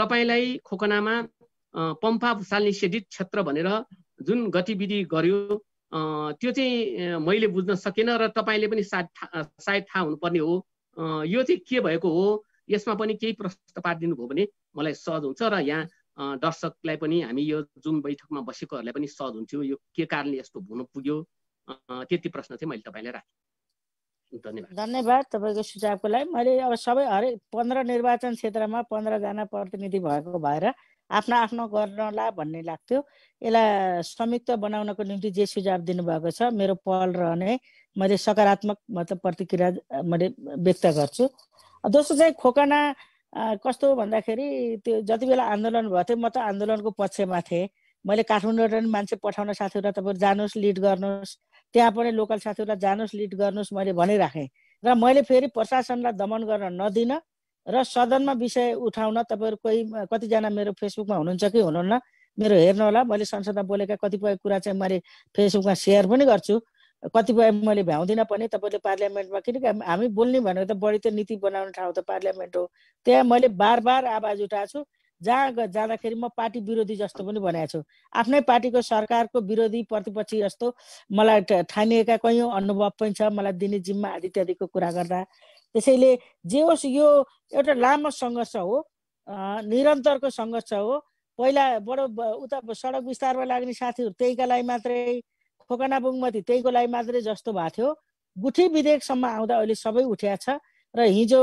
F: तपाईँलाई खोकनामा पम्फा भुसाल निषेधित क्षेत्र भनेर जुन गतिविधि गर्यो त्यो चाहिँ मैले बुझ्न सकिनँ र तपाईँले पनि सायद था, सायद थाहा हुनुपर्ने हो यो चाहिँ के भएको हो यसमा पनि केही प्रश्न भयो भने मलाई सहज हुन्छ र यहाँ दर्शकलाई पनि हामी यो जुन बैठकमा बसेकोहरूलाई पनि सहज हुन्थ्यो यो के कारणले यस्तो हुन पुग्यो त्यति प्रश्न चाहिँ मैले तपाईँलाई राखेँ धन्यवाद
B: धन्यवाद तपाईँको सुझावको लागि मैले अब सबै हरेक पन्ध्र निर्वाचन क्षेत्रमा पन्ध्रजना प्रतिनिधि भएको भएर आफ्ना आफ्नो गर्नला भन्ने लाग्थ्यो यसलाई संयुक्त बनाउनको निम्ति जे सुझाव दिनुभएको छ मेरो पहल रहने मैले सकारात्मक मतलब प्रतिक्रिया मैले व्यक्त गर्छु दोस्रो चाहिँ खोकना कस्तो भन्दाखेरि त्यो जति बेला आन्दोलन भएको थियो म त आन्दोलनको पक्षमा थिएँ मैले काठमाडौँबाट पनि मान्छे पठाउन साथीहरूलाई तपाईँहरू जानुहोस् लिड गर्नुहोस् त्यहाँ पनि लोकल साथीहरूलाई जानुहोस् लिड गर्नुहोस् मैले भनिराखेँ र मैले फेरि प्रशासनलाई दमन गर्न नदिन र सदनमा विषय उठाउन तपाईँहरू कोही कतिजना मेरो फेसबुकमा हुनुहुन्छ कि हुनुहुन्न मेरो हेर्नु होला मैले संसदमा बोलेका कतिपय कुरा चाहिँ मैले फेसबुकमा सेयर पनि गर्छु कतिपय मैले भ्याउँदिनँ पनि तपाईँले पार्लियामेन्टमा किनकि हामी बोल्ने भनेको त बढी त नीति बनाउने ठाउँ त पार्लियामेन्ट हो त्यहाँ मैले बार बार आवाज उठाएको छु जहाँ जाँदाखेरि म पार्टी विरोधी जस्तो पनि भनेको छु आफ्नै पार्टीको सरकारको विरोधी प्रतिपक्षी जस्तो मलाई ठानिएका कयौँ अनुभव पनि छ मलाई दिने जिम्मा आदि इत्यादिको कुरा गर्दा त्यसैले जे होस् यो एउटा लामो सङ्घर्ष हो निरन्तरको सङ्घर्ष हो पहिला बडो उता सडक विस्तारमा लाग्ने साथीहरू त्यहीका लागि मात्रै खोकना बुङमती त्यहीको लागि मात्रै जस्तो भएको थियो गुठी विधेयकसम्म आउँदा अहिले सबै उठ्या छ र हिजो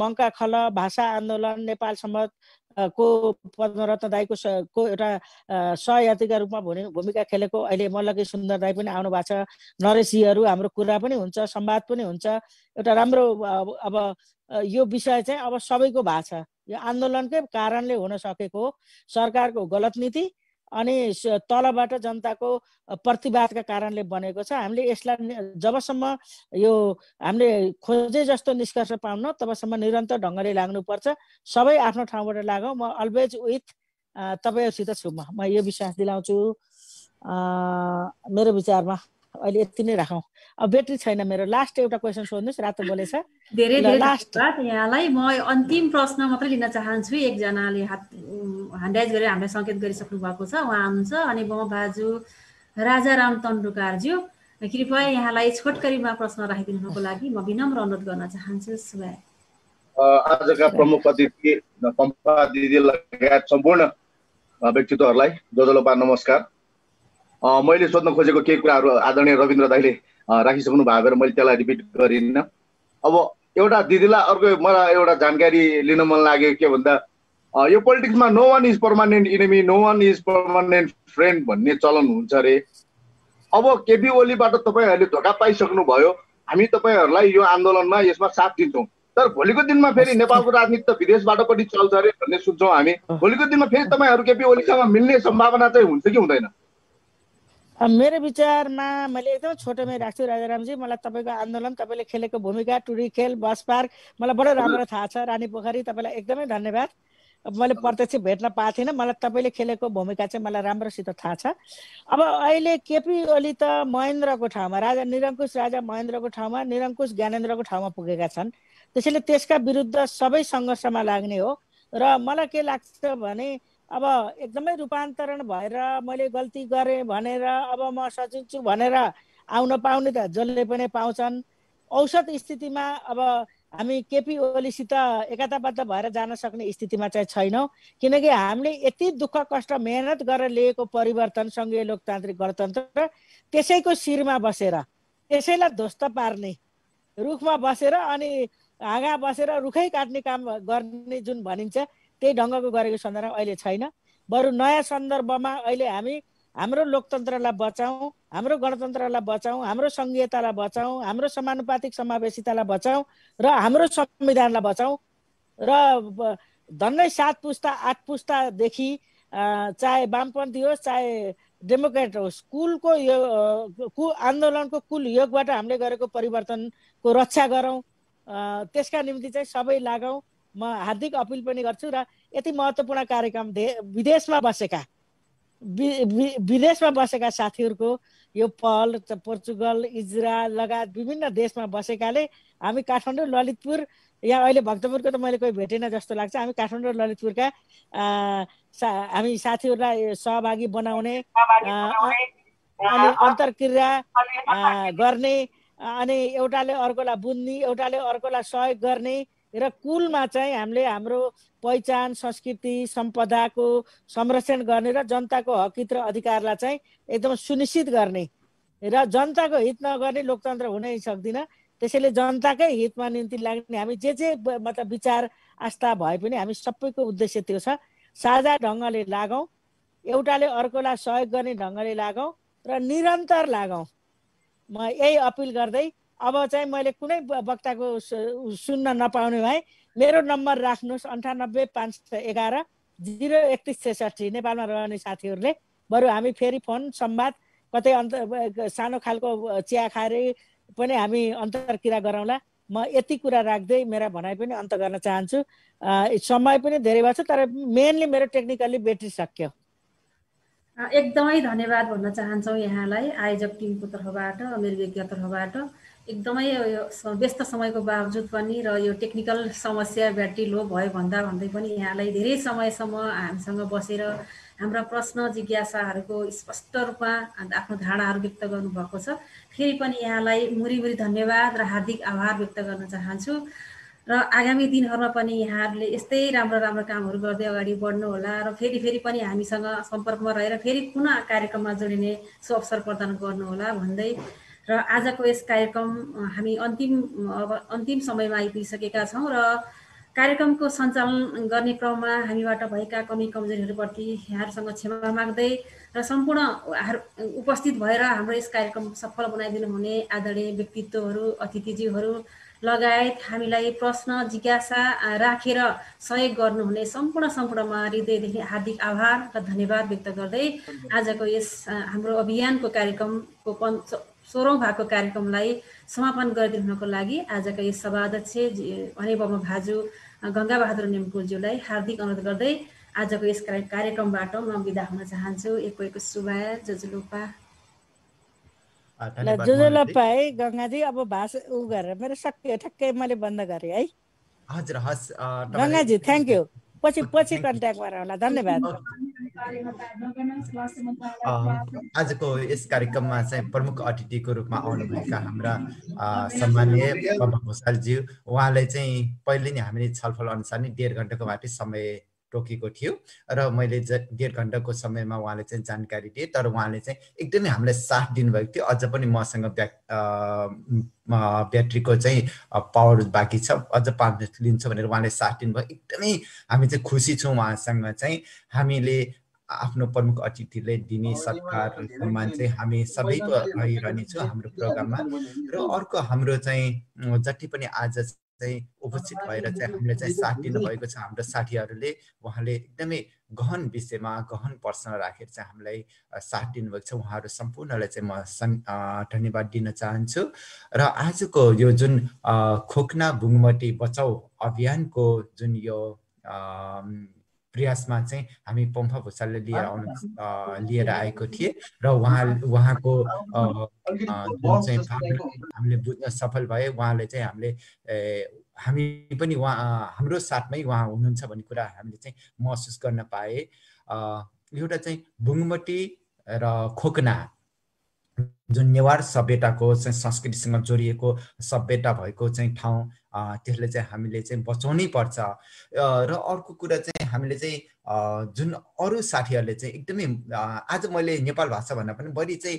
B: मङ्का खल भाषा आन्दोलन नेपाल सम्मत को पद्मरत्न दाईको को एउटा सहयात्रीका रूपमा भूमि भूमिका खेलेको अहिले मल्लकी सुन्दर दाई पनि आउनु भएको छ नरेशीहरू हाम्रो कुरा पनि हुन्छ संवाद पनि हुन्छ एउटा राम्रो अब यो विषय चाहिँ अब सबैको भएको छ यो आन्दोलनकै कारणले हुन सकेको सरकारको गलत नीति अनि तलबाट जनताको प्रतिवादका कारणले बनेको छ हामीले यसलाई जबसम्म यो हामीले खोजे जस्तो निष्कर्ष पाउन तबसम्म निरन्तर ढङ्गले लाग्नुपर्छ सबै आफ्नो ठाउँबाट लागौँ म अलवेज विथ तपाईँहरूसित छु म म यो विश्वास दिलाउँछु मेरो विचारमा अहिले यति नै राखौँ अब ब्याट्री छैन मेरो लास्ट एउटा क्वेसन सोध्नुहोस् रातो बोलेछ धेरै धेरै धन्यवाद यहाँलाई
A: म अन्तिम प्रश्न मात्रै लिन चाहन्छु एकजनाले हात ह्यान्डाइज गरेर हामीलाई सङ्केत गरिसक्नु भएको छ उहाँ हुनुहुन्छ अनि म बाजु राम तन्डुकारज्यू कृपया यहाँलाई छोटकरीमा प्रश्न राखिदिनुको लागि म विनम्र अनुरोध गर्न चाहन्छु सुभाइ
C: आजका प्रमुख अतिथि पम्पा दिदी लगायत सम्पूर्ण व्यक्तित्वहरूलाई जोजोलोपा नमस्कार मैले सोध्न खोजेको केही कुराहरू आदरणीय रविन्द्र दाईले राखिसक्नु भएको भएर मैले त्यसलाई रिपिट गरिनँ अब एउटा दिदीलाई अर्को मलाई एउटा जानकारी लिन मन लाग्यो के भन्दा यो पोलिटिक्समा no one is permanent enemy no one is permanent friend भन्ने चलन हुन्छ अरे अब केपी ओलीबाट तपाईँहरूले धोका पाइसक्नुभयो हामी तपाईँहरूलाई यो आन्दोलनमा यसमा साथ दिन्छौँ तर भोलिको दिनमा फेरि नेपालको राजनीति त विदेशबाट पनि चल्छ अरे भन्ने सुन्छौँ हामी भोलिको दिनमा फेरि तपाईँहरू केपी ओलीसँग
B: मिल्ने सम्भावना
C: चाहिँ हुन्छ कि हुँदैन
B: मेरो विचारमा मैले एकदम छोटोमै राख्छु राजारामजी मलाई तपाईँको आन्दोलन तपाईँले खेलेको भूमिका टुरी खेल बस पार्क मलाई बडो राम्रो थाहा छ रानी पोखरी तपाईँलाई एकदमै धन्यवाद मैले प्रत्यक्ष भेट्न पाएको थिइनँ मलाई तपाईँले खेलेको भूमिका चाहिँ मलाई राम्रोसित थाहा छ अब अहिले केपी ओली त महेन्द्रको ठाउँमा राजा निरङ्कुश राजा महेन्द्रको ठाउँमा निरङ्कुश ज्ञानेन्द्रको ठाउँमा पुगेका छन् त्यसैले त्यसका विरुद्ध सबै सङ्घर्षमा लाग्ने हो र मलाई के लाग्छ भने अब एकदमै रूपान्तरण भएर मैले गल्ती गरेँ भनेर अब म सचिव भनेर आउन पाउने त जसले पनि पाउँछन् औसत स्थितिमा अब हामी केपी ओलीसित एकताबद्ध भएर जान सक्ने स्थितिमा चाहिँ छैनौँ किनकि हामीले यति दुःख कष्ट मेहनत गरेर लिएको परिवर्तन सङ्घीय लोकतान्त्रिक गणतन्त्र त्यसैको शिरमा बसेर त्यसैलाई ध्वस्त पार्ने रुखमा बसेर अनि हाँगा बसेर रुखै काट्ने काम गर्ने जुन भनिन्छ त्यही ढङ्गको गरेको सन्दर्भ अहिले छैन बरु नयाँ सन्दर्भमा अहिले हामी हाम्रो लोकतन्त्रलाई बचाउँ हाम्रो गणतन्त्रलाई बचाउँ हाम्रो सङ्घीयतालाई बचाउँ हाम्रो समानुपातिक समावेशितालाई बचाउँ र हाम्रो संविधानलाई बचाउँ र धन्नै सात पुस्ता आठ पुस्तादेखि चाहे वामपन्थी होस् चाहे डेमोक्रेट होस् कुलको यो कु आन्दोलनको कुल योगबाट हामीले गरेको परिवर्तनको रक्षा गरौँ त्यसका निम्ति चाहिँ सबै लागौँ म हार्दिक अपिल पनि गर्छु र यति महत्त्वपूर्ण कार्यक्रम दे विदेशमा बसेका विदेशमा बसेका साथीहरूको यो पहल पोर्चुगल इजरायल लगायत विभिन्न देशमा बसेकाले हामी काठमाडौँ ललितपुर यहाँ अहिले भक्तपुरको त मैले कोही भेटेन जस्तो लाग्छ हामी काठमाडौँ ललितपुरका सा हामी साथीहरूलाई सहभागी बनाउने अनि अन्तर्क्रिया गर्ने अनि एउटाले अर्कोलाई बुझ्ने एउटाले अर्कोलाई सहयोग गर्ने र कुलमा चाहिँ हामीले हाम्रो पहिचान संस्कृति सम्पदाको संरक्षण गर्ने र जनताको हकित र अधिकारलाई चाहिँ एकदम सुनिश्चित गर्ने र जनताको हित नगर्ने लोकतन्त्र हुनै सक्दिनँ त्यसैले जनताकै हितमा निम्ति लाग्ने हामी जे जे मतलब विचार आस्था भए पनि हामी सबैको उद्देश्य त्यो छ साझा ढङ्गले लागौँ एउटाले अर्कोलाई सहयोग गर्ने ढङ्गले लागौँ र निरन्तर लागौँ म यही अपिल गर्दै अब चाहिँ मैले कुनै वक्ताको सुन्न नपाउने भए मेरो नम्बर राख्नुहोस् अन्ठानब्बे पाँच सय एघार जिरो एकतिस छेसठी नेपालमा रहने साथीहरूले बरु हामी फेरि फोन सम्वाद कतै अन्त सानो खालको चिया खाएर पनि हामी अन्तर्क्रिया गरौँला म यति कुरा राख्दै मेरा भनाइ पनि अन्त गर्न चाहन्छु समय पनि धेरै भएको छ तर मेनली मेरो टेक्निकल्ली ब्याट्री सक्यो
A: एकदमै धन्यवाद भन्न चाहन्छौँ यहाँलाई आयोजक टिमको तर्फबाट मेरो व्यक्तिगत तर्फबाट एकदमै व्यस्त समयको बावजुद पनि र यो टेक्निकल समस्या ब्याट्री लो भयो भन्दा भन्दै पनि यहाँलाई धेरै समयसम्म हामीसँग बसेर हाम्रा प्रश्न जिज्ञासाहरूको स्पष्ट रूपमा आफ्नो धारणाहरू व्यक्त गर्नुभएको छ फेरि पनि यहाँलाई मुरी मुरी धन्यवाद र हार्दिक आभार व्यक्त गर्न चाहन्छु र आगामी दिनहरूमा पनि यहाँहरूले यस्तै राम्रो राम्रो कामहरू गर्दै अगाडि बढ्नुहोला र फेरि फेरि पनि हामीसँग सम्पर्कमा रहेर फेरि पुनः कार्यक्रममा जोडिने सो अवसर प्रदान गर्नुहोला भन्दै र आजको यस कार्यक्रम हामी अन्तिम अब अन्तिम समयमा आइपुगिसकेका छौँ र कार्यक्रमको सञ्चालन गर्ने क्रममा हामीबाट भएका कमी कमजोरीहरूप्रति यहाँहरूसँग क्षमा माग्दै र सम्पूर्ण उपस्थित भएर हाम्रो यस कार्यक्रम सफल बनाइदिनु हुने आदरणीय व्यक्तित्वहरू अतिथिज्यूहरू लगायत हामीलाई प्रश्न जिज्ञासा राखेर सहयोग गर्नुहुने सम्पूर्ण सम्पूर्णमा हृदयदेखि हार्दिक आभार र धन्यवाद व्यक्त गर्दै आजको यस हाम्रो अभियानको कार्यक्रमको पञ्च सोह्रौँ भागको कार्यक्रमलाई समापन गरिदिनुको लागि आजका यस सभाध्यक्ष हरिबाबा भाजु गङ्गाबहादुर निम्कुलज्यूलाई हार्दिक अनुरोध गर्दै आजको यस कार्यक्रमबाट म बिदा हुन
B: चाहन्छु एक एक सुबाया जोजुलुपा जोजुलपा है गङ्गाजी अब भाषा उ गरेर मेरो सकियो ठ्याक्कै मैले बन्द गरेँ है
C: हजुर हस् गङ्गाजी
B: थ्याङ्क यू पछि पछि कन्ट्याक्ट गरेर होला धन्यवाद
C: आजको यस कार्यक्रममा चाहिँ प्रमुख अतिथिको रूपमा आउनुभएका हाम्रा सामान्य घोषालज्यू उहाँलाई चाहिँ पहिले नै हामीले छलफल अनुसार नै डेढ घन्टाको माथि समय टोकेको थियो र मैले ज डेढ घन्टाको समयमा उहाँले चाहिँ जानकारी दिएँ तर उहाँले चाहिँ एकदमै हामीलाई साथ दिनुभएको थियो अझ पनि मसँग ब्या ब्याट्रीको चाहिँ पावर बाँकी छ अझ पाँच लिन्छ भनेर उहाँले साथ दिनुभयो एकदमै हामी चाहिँ खुसी छौँ उहाँसँग चाहिँ हामीले आफ्नो प्रमुख अतिथिले दिने सत्कार सम्मान चाहिँ हामी सबैको रहिरहनेछौँ हाम्रो प्रोग्राममा र अर्को हाम्रो चाहिँ जति पनि आज चाहिँ उपस्थित भएर चाहिँ हामीले चाहिँ साथ दिनुभएको छ हाम्रो साथीहरूले उहाँले एकदमै गहन विषयमा गहन प्रश्न राखेर चाहिँ हामीलाई साथ दिनुभएको छ उहाँहरू सम्पूर्णलाई चाहिँ म धन्यवाद दिन चाहन्छु र आजको यो जुन खोक्ना बुङमती बचाउ अभियानको जुन यो प्रयासमा चाहिँ हामी पम्फा भुसालले लिएर आउनु लिएर आएको थिएँ र उहाँ उहाँको जुन चाहिँ हामीले बुझ्न सफल भए उहाँले चाहिँ हामीले हामी पनि उहाँ हाम्रो साथमै उहाँ हुनुहुन्छ भन्ने कुरा हामीले चाहिँ महसुस गर्न पाए एउटा चाहिँ बुङमटी र खोकना जुन नेवार सभ्यताको चाहिँ संस्कृतिसँग जोडिएको सभ्यता भएको चाहिँ ठाउँ त्यसलाई चाहिँ हामीले चाहिँ बचाउनै पर्छ र अर्को कुरा चाहिँ हामीले चाहिँ जुन अरू साथीहरूले चाहिँ एकदमै आज मैले नेपाल भाषा भन्दा पनि बढी चाहिँ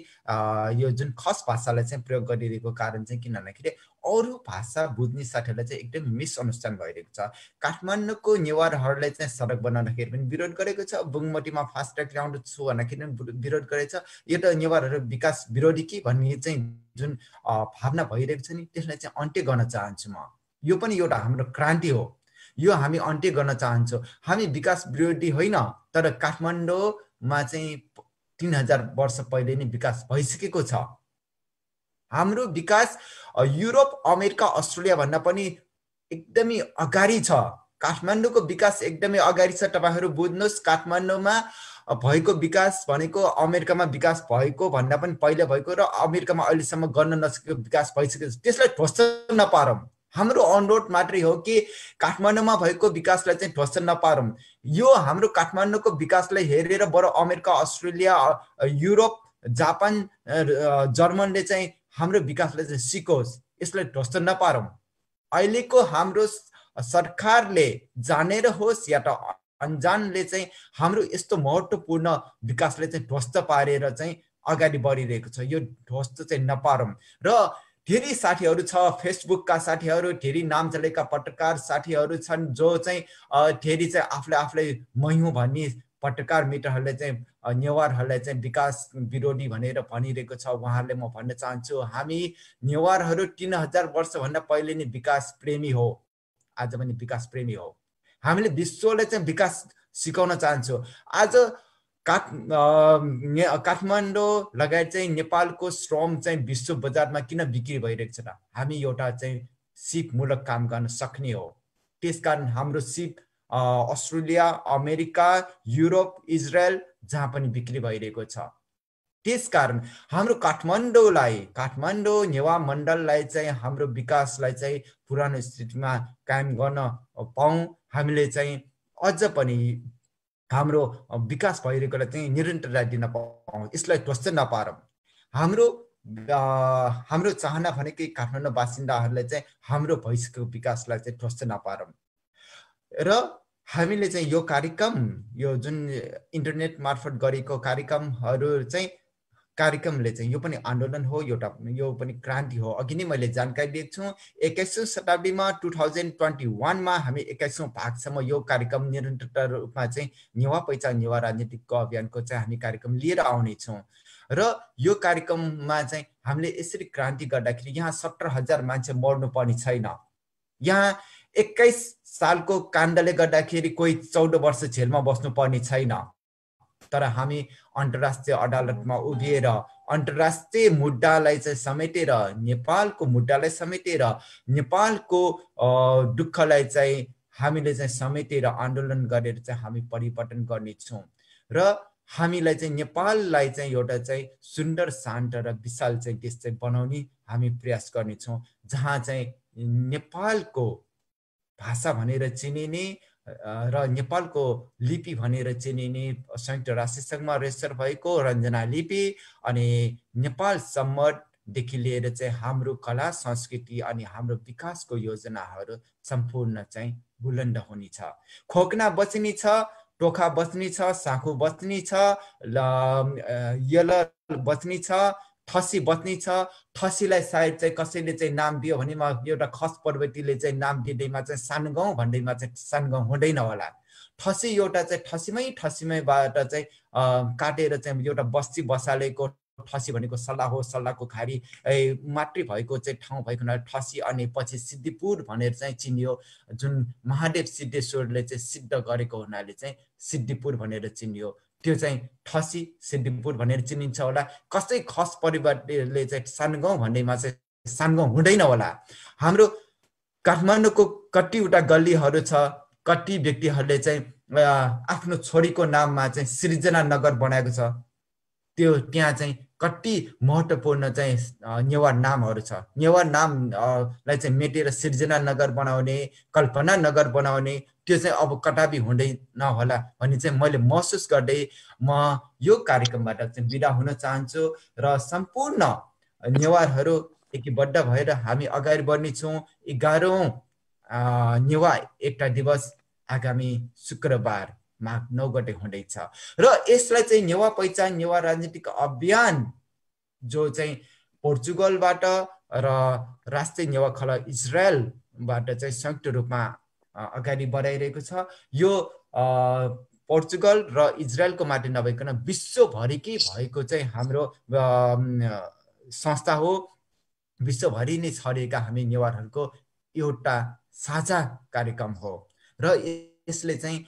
C: यो जुन खस भाषालाई चाहिँ प्रयोग गरिरहेको कारण चाहिँ किन भन्दाखेरि अरू भाषा बुझ्ने साथीहरूलाई चाहिँ एकदम मिसअनुष्ठान भइरहेको छ काठमाडौँको नेवारहरूलाई चाहिँ सडक बनाउँदाखेरि पनि विरोध गरेको छ बुङमटीमा फास्ट ट्र्याक ल्याउनु छु भन्दाखेरि पनि विरोध गरेको छ यो त नेवारहरू विकास विरोधी कि भन्ने चाहिँ जुन भावना भइरहेको छ नि त्यसलाई चाहिँ अन्त्य गर्न चाहन्छु म यो पनि एउटा हाम्रो क्रान्ति हो यो हामी अन्त्य गर्न चाहन्छौँ हामी विकास विरोधी होइन तर काठमाडौँमा चाहिँ तिन हजार वर्ष पहिले नै विकास भइसकेको छ हाम्रो विकास युरोप अमेरिका अस्ट्रेलिया भन्दा पनि एकदमै अगाडि छ काठमाडौँको विकास एकदमै अगाडि छ तपाईँहरू बुझ्नुहोस् काठमाडौँमा भएको विकास भनेको अमेरिकामा विकास भएको भन्दा पनि पहिला भएको र अमेरिकामा अहिलेसम्म गर्न नसकेको विकास भइसकेको छ त्यसलाई ध्वस्त नपारौँ हाम्रो अनुरोध मात्रै हो कि काठमाडौँमा भएको विकासलाई चाहिँ ध्वस्त नपारौँ यो हाम्रो काठमाडौँको विकासलाई हेरेर बर अमेरिका अस्ट्रेलिया युरोप जापान जर्मनले चाहिँ हाम्रो विकासलाई चाहिँ सिकोस् यसलाई ध्वस्त नपारौँ अहिलेको हाम्रो सरकारले जानेर होस् या त अन्जानले चाहिँ हाम्रो यस्तो महत्त्वपूर्ण विकासलाई चाहिँ ध्वस्त पारेर चाहिँ अगाडि बढिरहेको छ यो ध्वस्त चाहिँ नपारौँ र धेरै साथीहरू छ फेसबुकका साथीहरू धेरै नाम चलेका पत्रकार साथीहरू छन् जो चाहिँ धेरै चाहिँ आफूले आफूलाई मयौँ भन्ने पत्रकार मित्रहरूले चाहिँ नेवारहरूलाई चाहिँ विकास विरोधी भनेर भनिरहेको छ उहाँहरूले म भन्न चाहन्छु हामी नेवारहरू तिन हजार वर्षभन्दा पहिले नै विकास प्रेमी हो आज पनि विकास प्रेमी हो हामीले विश्वले चाहिँ विकास सिकाउन चाहन्छु आज काठ काठमाडौँ लगायत चाहिँ नेपालको श्रम चाहिँ विश्व बजारमा किन बिक्री भइरहेको छ त हामी एउटा चाहिँ सिपमूलक काम गर्न सक्ने हो त्यसकारण हाम्रो सिप अस्ट्रेलिया अमेरिका युरोप इजरायल जहाँ पनि बिक्री भइरहेको छ त्यसकारण हाम्रो काठमाडौँलाई काठमाडौँ नेवा मण्डललाई चाहिँ हाम्रो विकासलाई चाहिँ पुरानो स्थितिमा कायम गर्न पाउँ हामीले चाहिँ अझ पनि हाम्रो विकास भइरहेकोलाई चाहिँ निरन्तरता दिन पाऊ यसलाई ध्वस्त नपारौँ हाम्रो हाम्रो चाहना भनेकै काठमाडौँ बासिन्दाहरूलाई चाहिँ हाम्रो भविष्यको विकासलाई चाहिँ ध्वस्त नपारौँ र हामीले चाहिँ यो कार्यक्रम यो जुन इन्टरनेट मार्फत गरेको कार्यक्रमहरू चाहिँ कार्यक्रमले चाहिँ यो पनि आन्दोलन हो एउटा यो पनि क्रान्ति हो अघि नै मैले जानकारी दिएको छु एक्काइसौँ शताब्दीमा टु थाउजन्ड ट्वेन्टी वानमा हामी एक्काइसौँ भागसम्म यो कार्यक्रम निरन्तर रूपमा चाहिँ नेवा पहिचान नेवा राजनीतिको अभियानको चाहिँ हामी कार्यक्रम लिएर आउनेछौँ र यो कार्यक्रममा चाहिँ हामीले यसरी क्रान्ति गर्दाखेरि यहाँ सत्र हजार मान्छे मर्नु पर्ने छैन यहाँ एक्काइस सालको काण्डले गर्दाखेरि कोही चौध वर्ष झेलमा बस्नुपर्ने छैन तर हामी अन्तर्राष्ट्रिय अदालतमा उभिएर अन्तर्राष्ट्रिय मुद्दालाई चाहिँ समेटेर नेपालको मुद्दालाई समेटेर नेपालको दुःखलाई चाहिँ हामीले चाहिँ समेटेर आन्दोलन गरेर चाहिँ हामी परिवर्तन गर्नेछौँ र हामीलाई चाहिँ नेपाललाई चाहिँ एउटा चाहिँ सुन्दर शान्त र विशाल चाहिँ देश चाहिँ बनाउने हामी प्रयास गर्नेछौँ जहाँ चाहिँ नेपालको भाषा भनेर चिनिने र नेपालको लिपि भनेर चिनिने संयुक्त राष्ट्रसङ्घमा रेजिस्टर भएको रञ्जना लिपि अनि नेपाल सम्मदेखि लिएर चाहिँ हाम्रो कला संस्कृति अनि हाम्रो विकासको योजनाहरू सम्पूर्ण चाहिँ बुलन्द हुनेछ खोकना खोक्ना बच्ने छ टोखा बच्ने छ साँखु बच्ने छ ल बच्ने छ ठसी बच्ने छ ठसीलाई सायद चाहिँ कसैले चाहिँ नाम दियो भने म एउटा खस पर्वतीले चाहिँ नाम दिँदैमा चाहिँ सानगाउँ भन्दैमा चाहिँ सानगाउँ हुँदैन होला ठसी एउटा चाहिँ ठसीमै ठसीमैबाट चाहिँ काटेर चाहिँ एउटा बस्ती बसालेको ठसी भनेको सल्लाह हो सल्लाहको खारी मात्रै भएको चाहिँ ठाउँ भएको हुनाले ठसी अनि पछि सिद्धिपुर भनेर चाहिँ चिनियो जुन महादेव सिद्धेश्वरले चाहिँ सिद्ध गरेको हुनाले चाहिँ सिद्धिपुर भनेर चिनियो त्यो चाहिँ ठसी सिद्धिपुर भनेर चिनिन्छ होला कसै खस परिवारले चाहिँ सानगाउँ भन्नेमा चाहिँ सानगाउँ हुँदैन होला हाम्रो काठमाडौँको कतिवटा गल्लीहरू छ कति व्यक्तिहरूले चाहिँ आफ्नो छोरीको नाममा चाहिँ सृजना नगर बनाएको छ त्यो त्यहाँ चाहिँ कति महत्त्वपूर्ण चाहिँ नेवार नामहरू छ नेवार नामलाई चाहिँ मेटेर सिर्जना नगर बनाउने कल्पना नगर बनाउने त्यो चाहिँ अब कटापि हुँदै नहोला भन्ने चाहिँ मैले महसुस गर्दै म यो कार्यक्रमबाट चाहिँ विदा हुन चाहन्छु र सम्पूर्ण नेवारहरू एकीबद्ध भएर हामी अगाडि बढ्नेछौँ एघारौँ नेवार एकता दिवस आगामी शुक्रबार माग नौ गटे हुँदैछ र यसलाई चाहिँ नेवा पहिचान नेवा राजनीतिक अभियान जो चाहिँ पोर्चुगलबाट र राष्ट्रिय नेवा खल इजरायलबाट चाहिँ संयुक्त रूपमा अगाडि बढाइरहेको छ यो पोर्चुगल र इजरायलको माटो नभइकन विश्वभरिकै भएको चाहिँ हाम्रो संस्था हो विश्वभरि नै छरिएका हामी नेवारहरूको एउटा साझा कार्यक्रम हो र यसले चाहिँ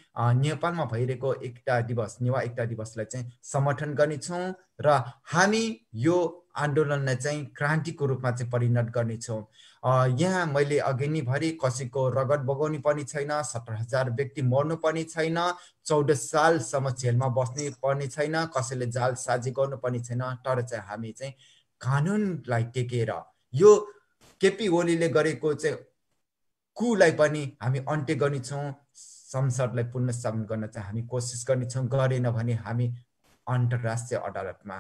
C: नेपालमा भइरहेको एकता दिवस नेवा एकता दिवसलाई चाहिँ समर्थन गर्नेछौँ र हामी यो आन्दोलनलाई चाहिँ क्रान्तिको रूपमा चाहिँ परिणत गर्नेछौँ यहाँ मैले अघि नै भरे कसैको रगत बगाउने पनि छैन सत्र हजार व्यक्ति मर्नु पनि छैन चौध सालसम्म जेलमा बस्ने पर्ने छैन कसैले जाल साझी गर्नुपर्ने छैन तर चाहिँ हामी चाहिँ कानुनलाई टेकेर यो केपी ओलीले गरेको चाहिँ कुलाई पनि हामी अन्त्य गर्नेछौँ संसदलाई पुनः स्थापन गर्न चाहिँ हामी कोसिस गर्नेछौँ गरेन भने हामी अन्तर्राष्ट्रिय अदालतमा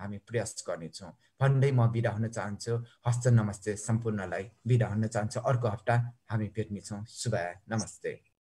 C: हामी प्रयास गर्नेछौँ भन्दै म बिदा हुन चाहन्छु हस्त नमस्ते सम्पूर्णलाई बिदा हुन चाहन्छु अर्को हप्ता हामी भेट्नेछौँ शुभ नमस्ते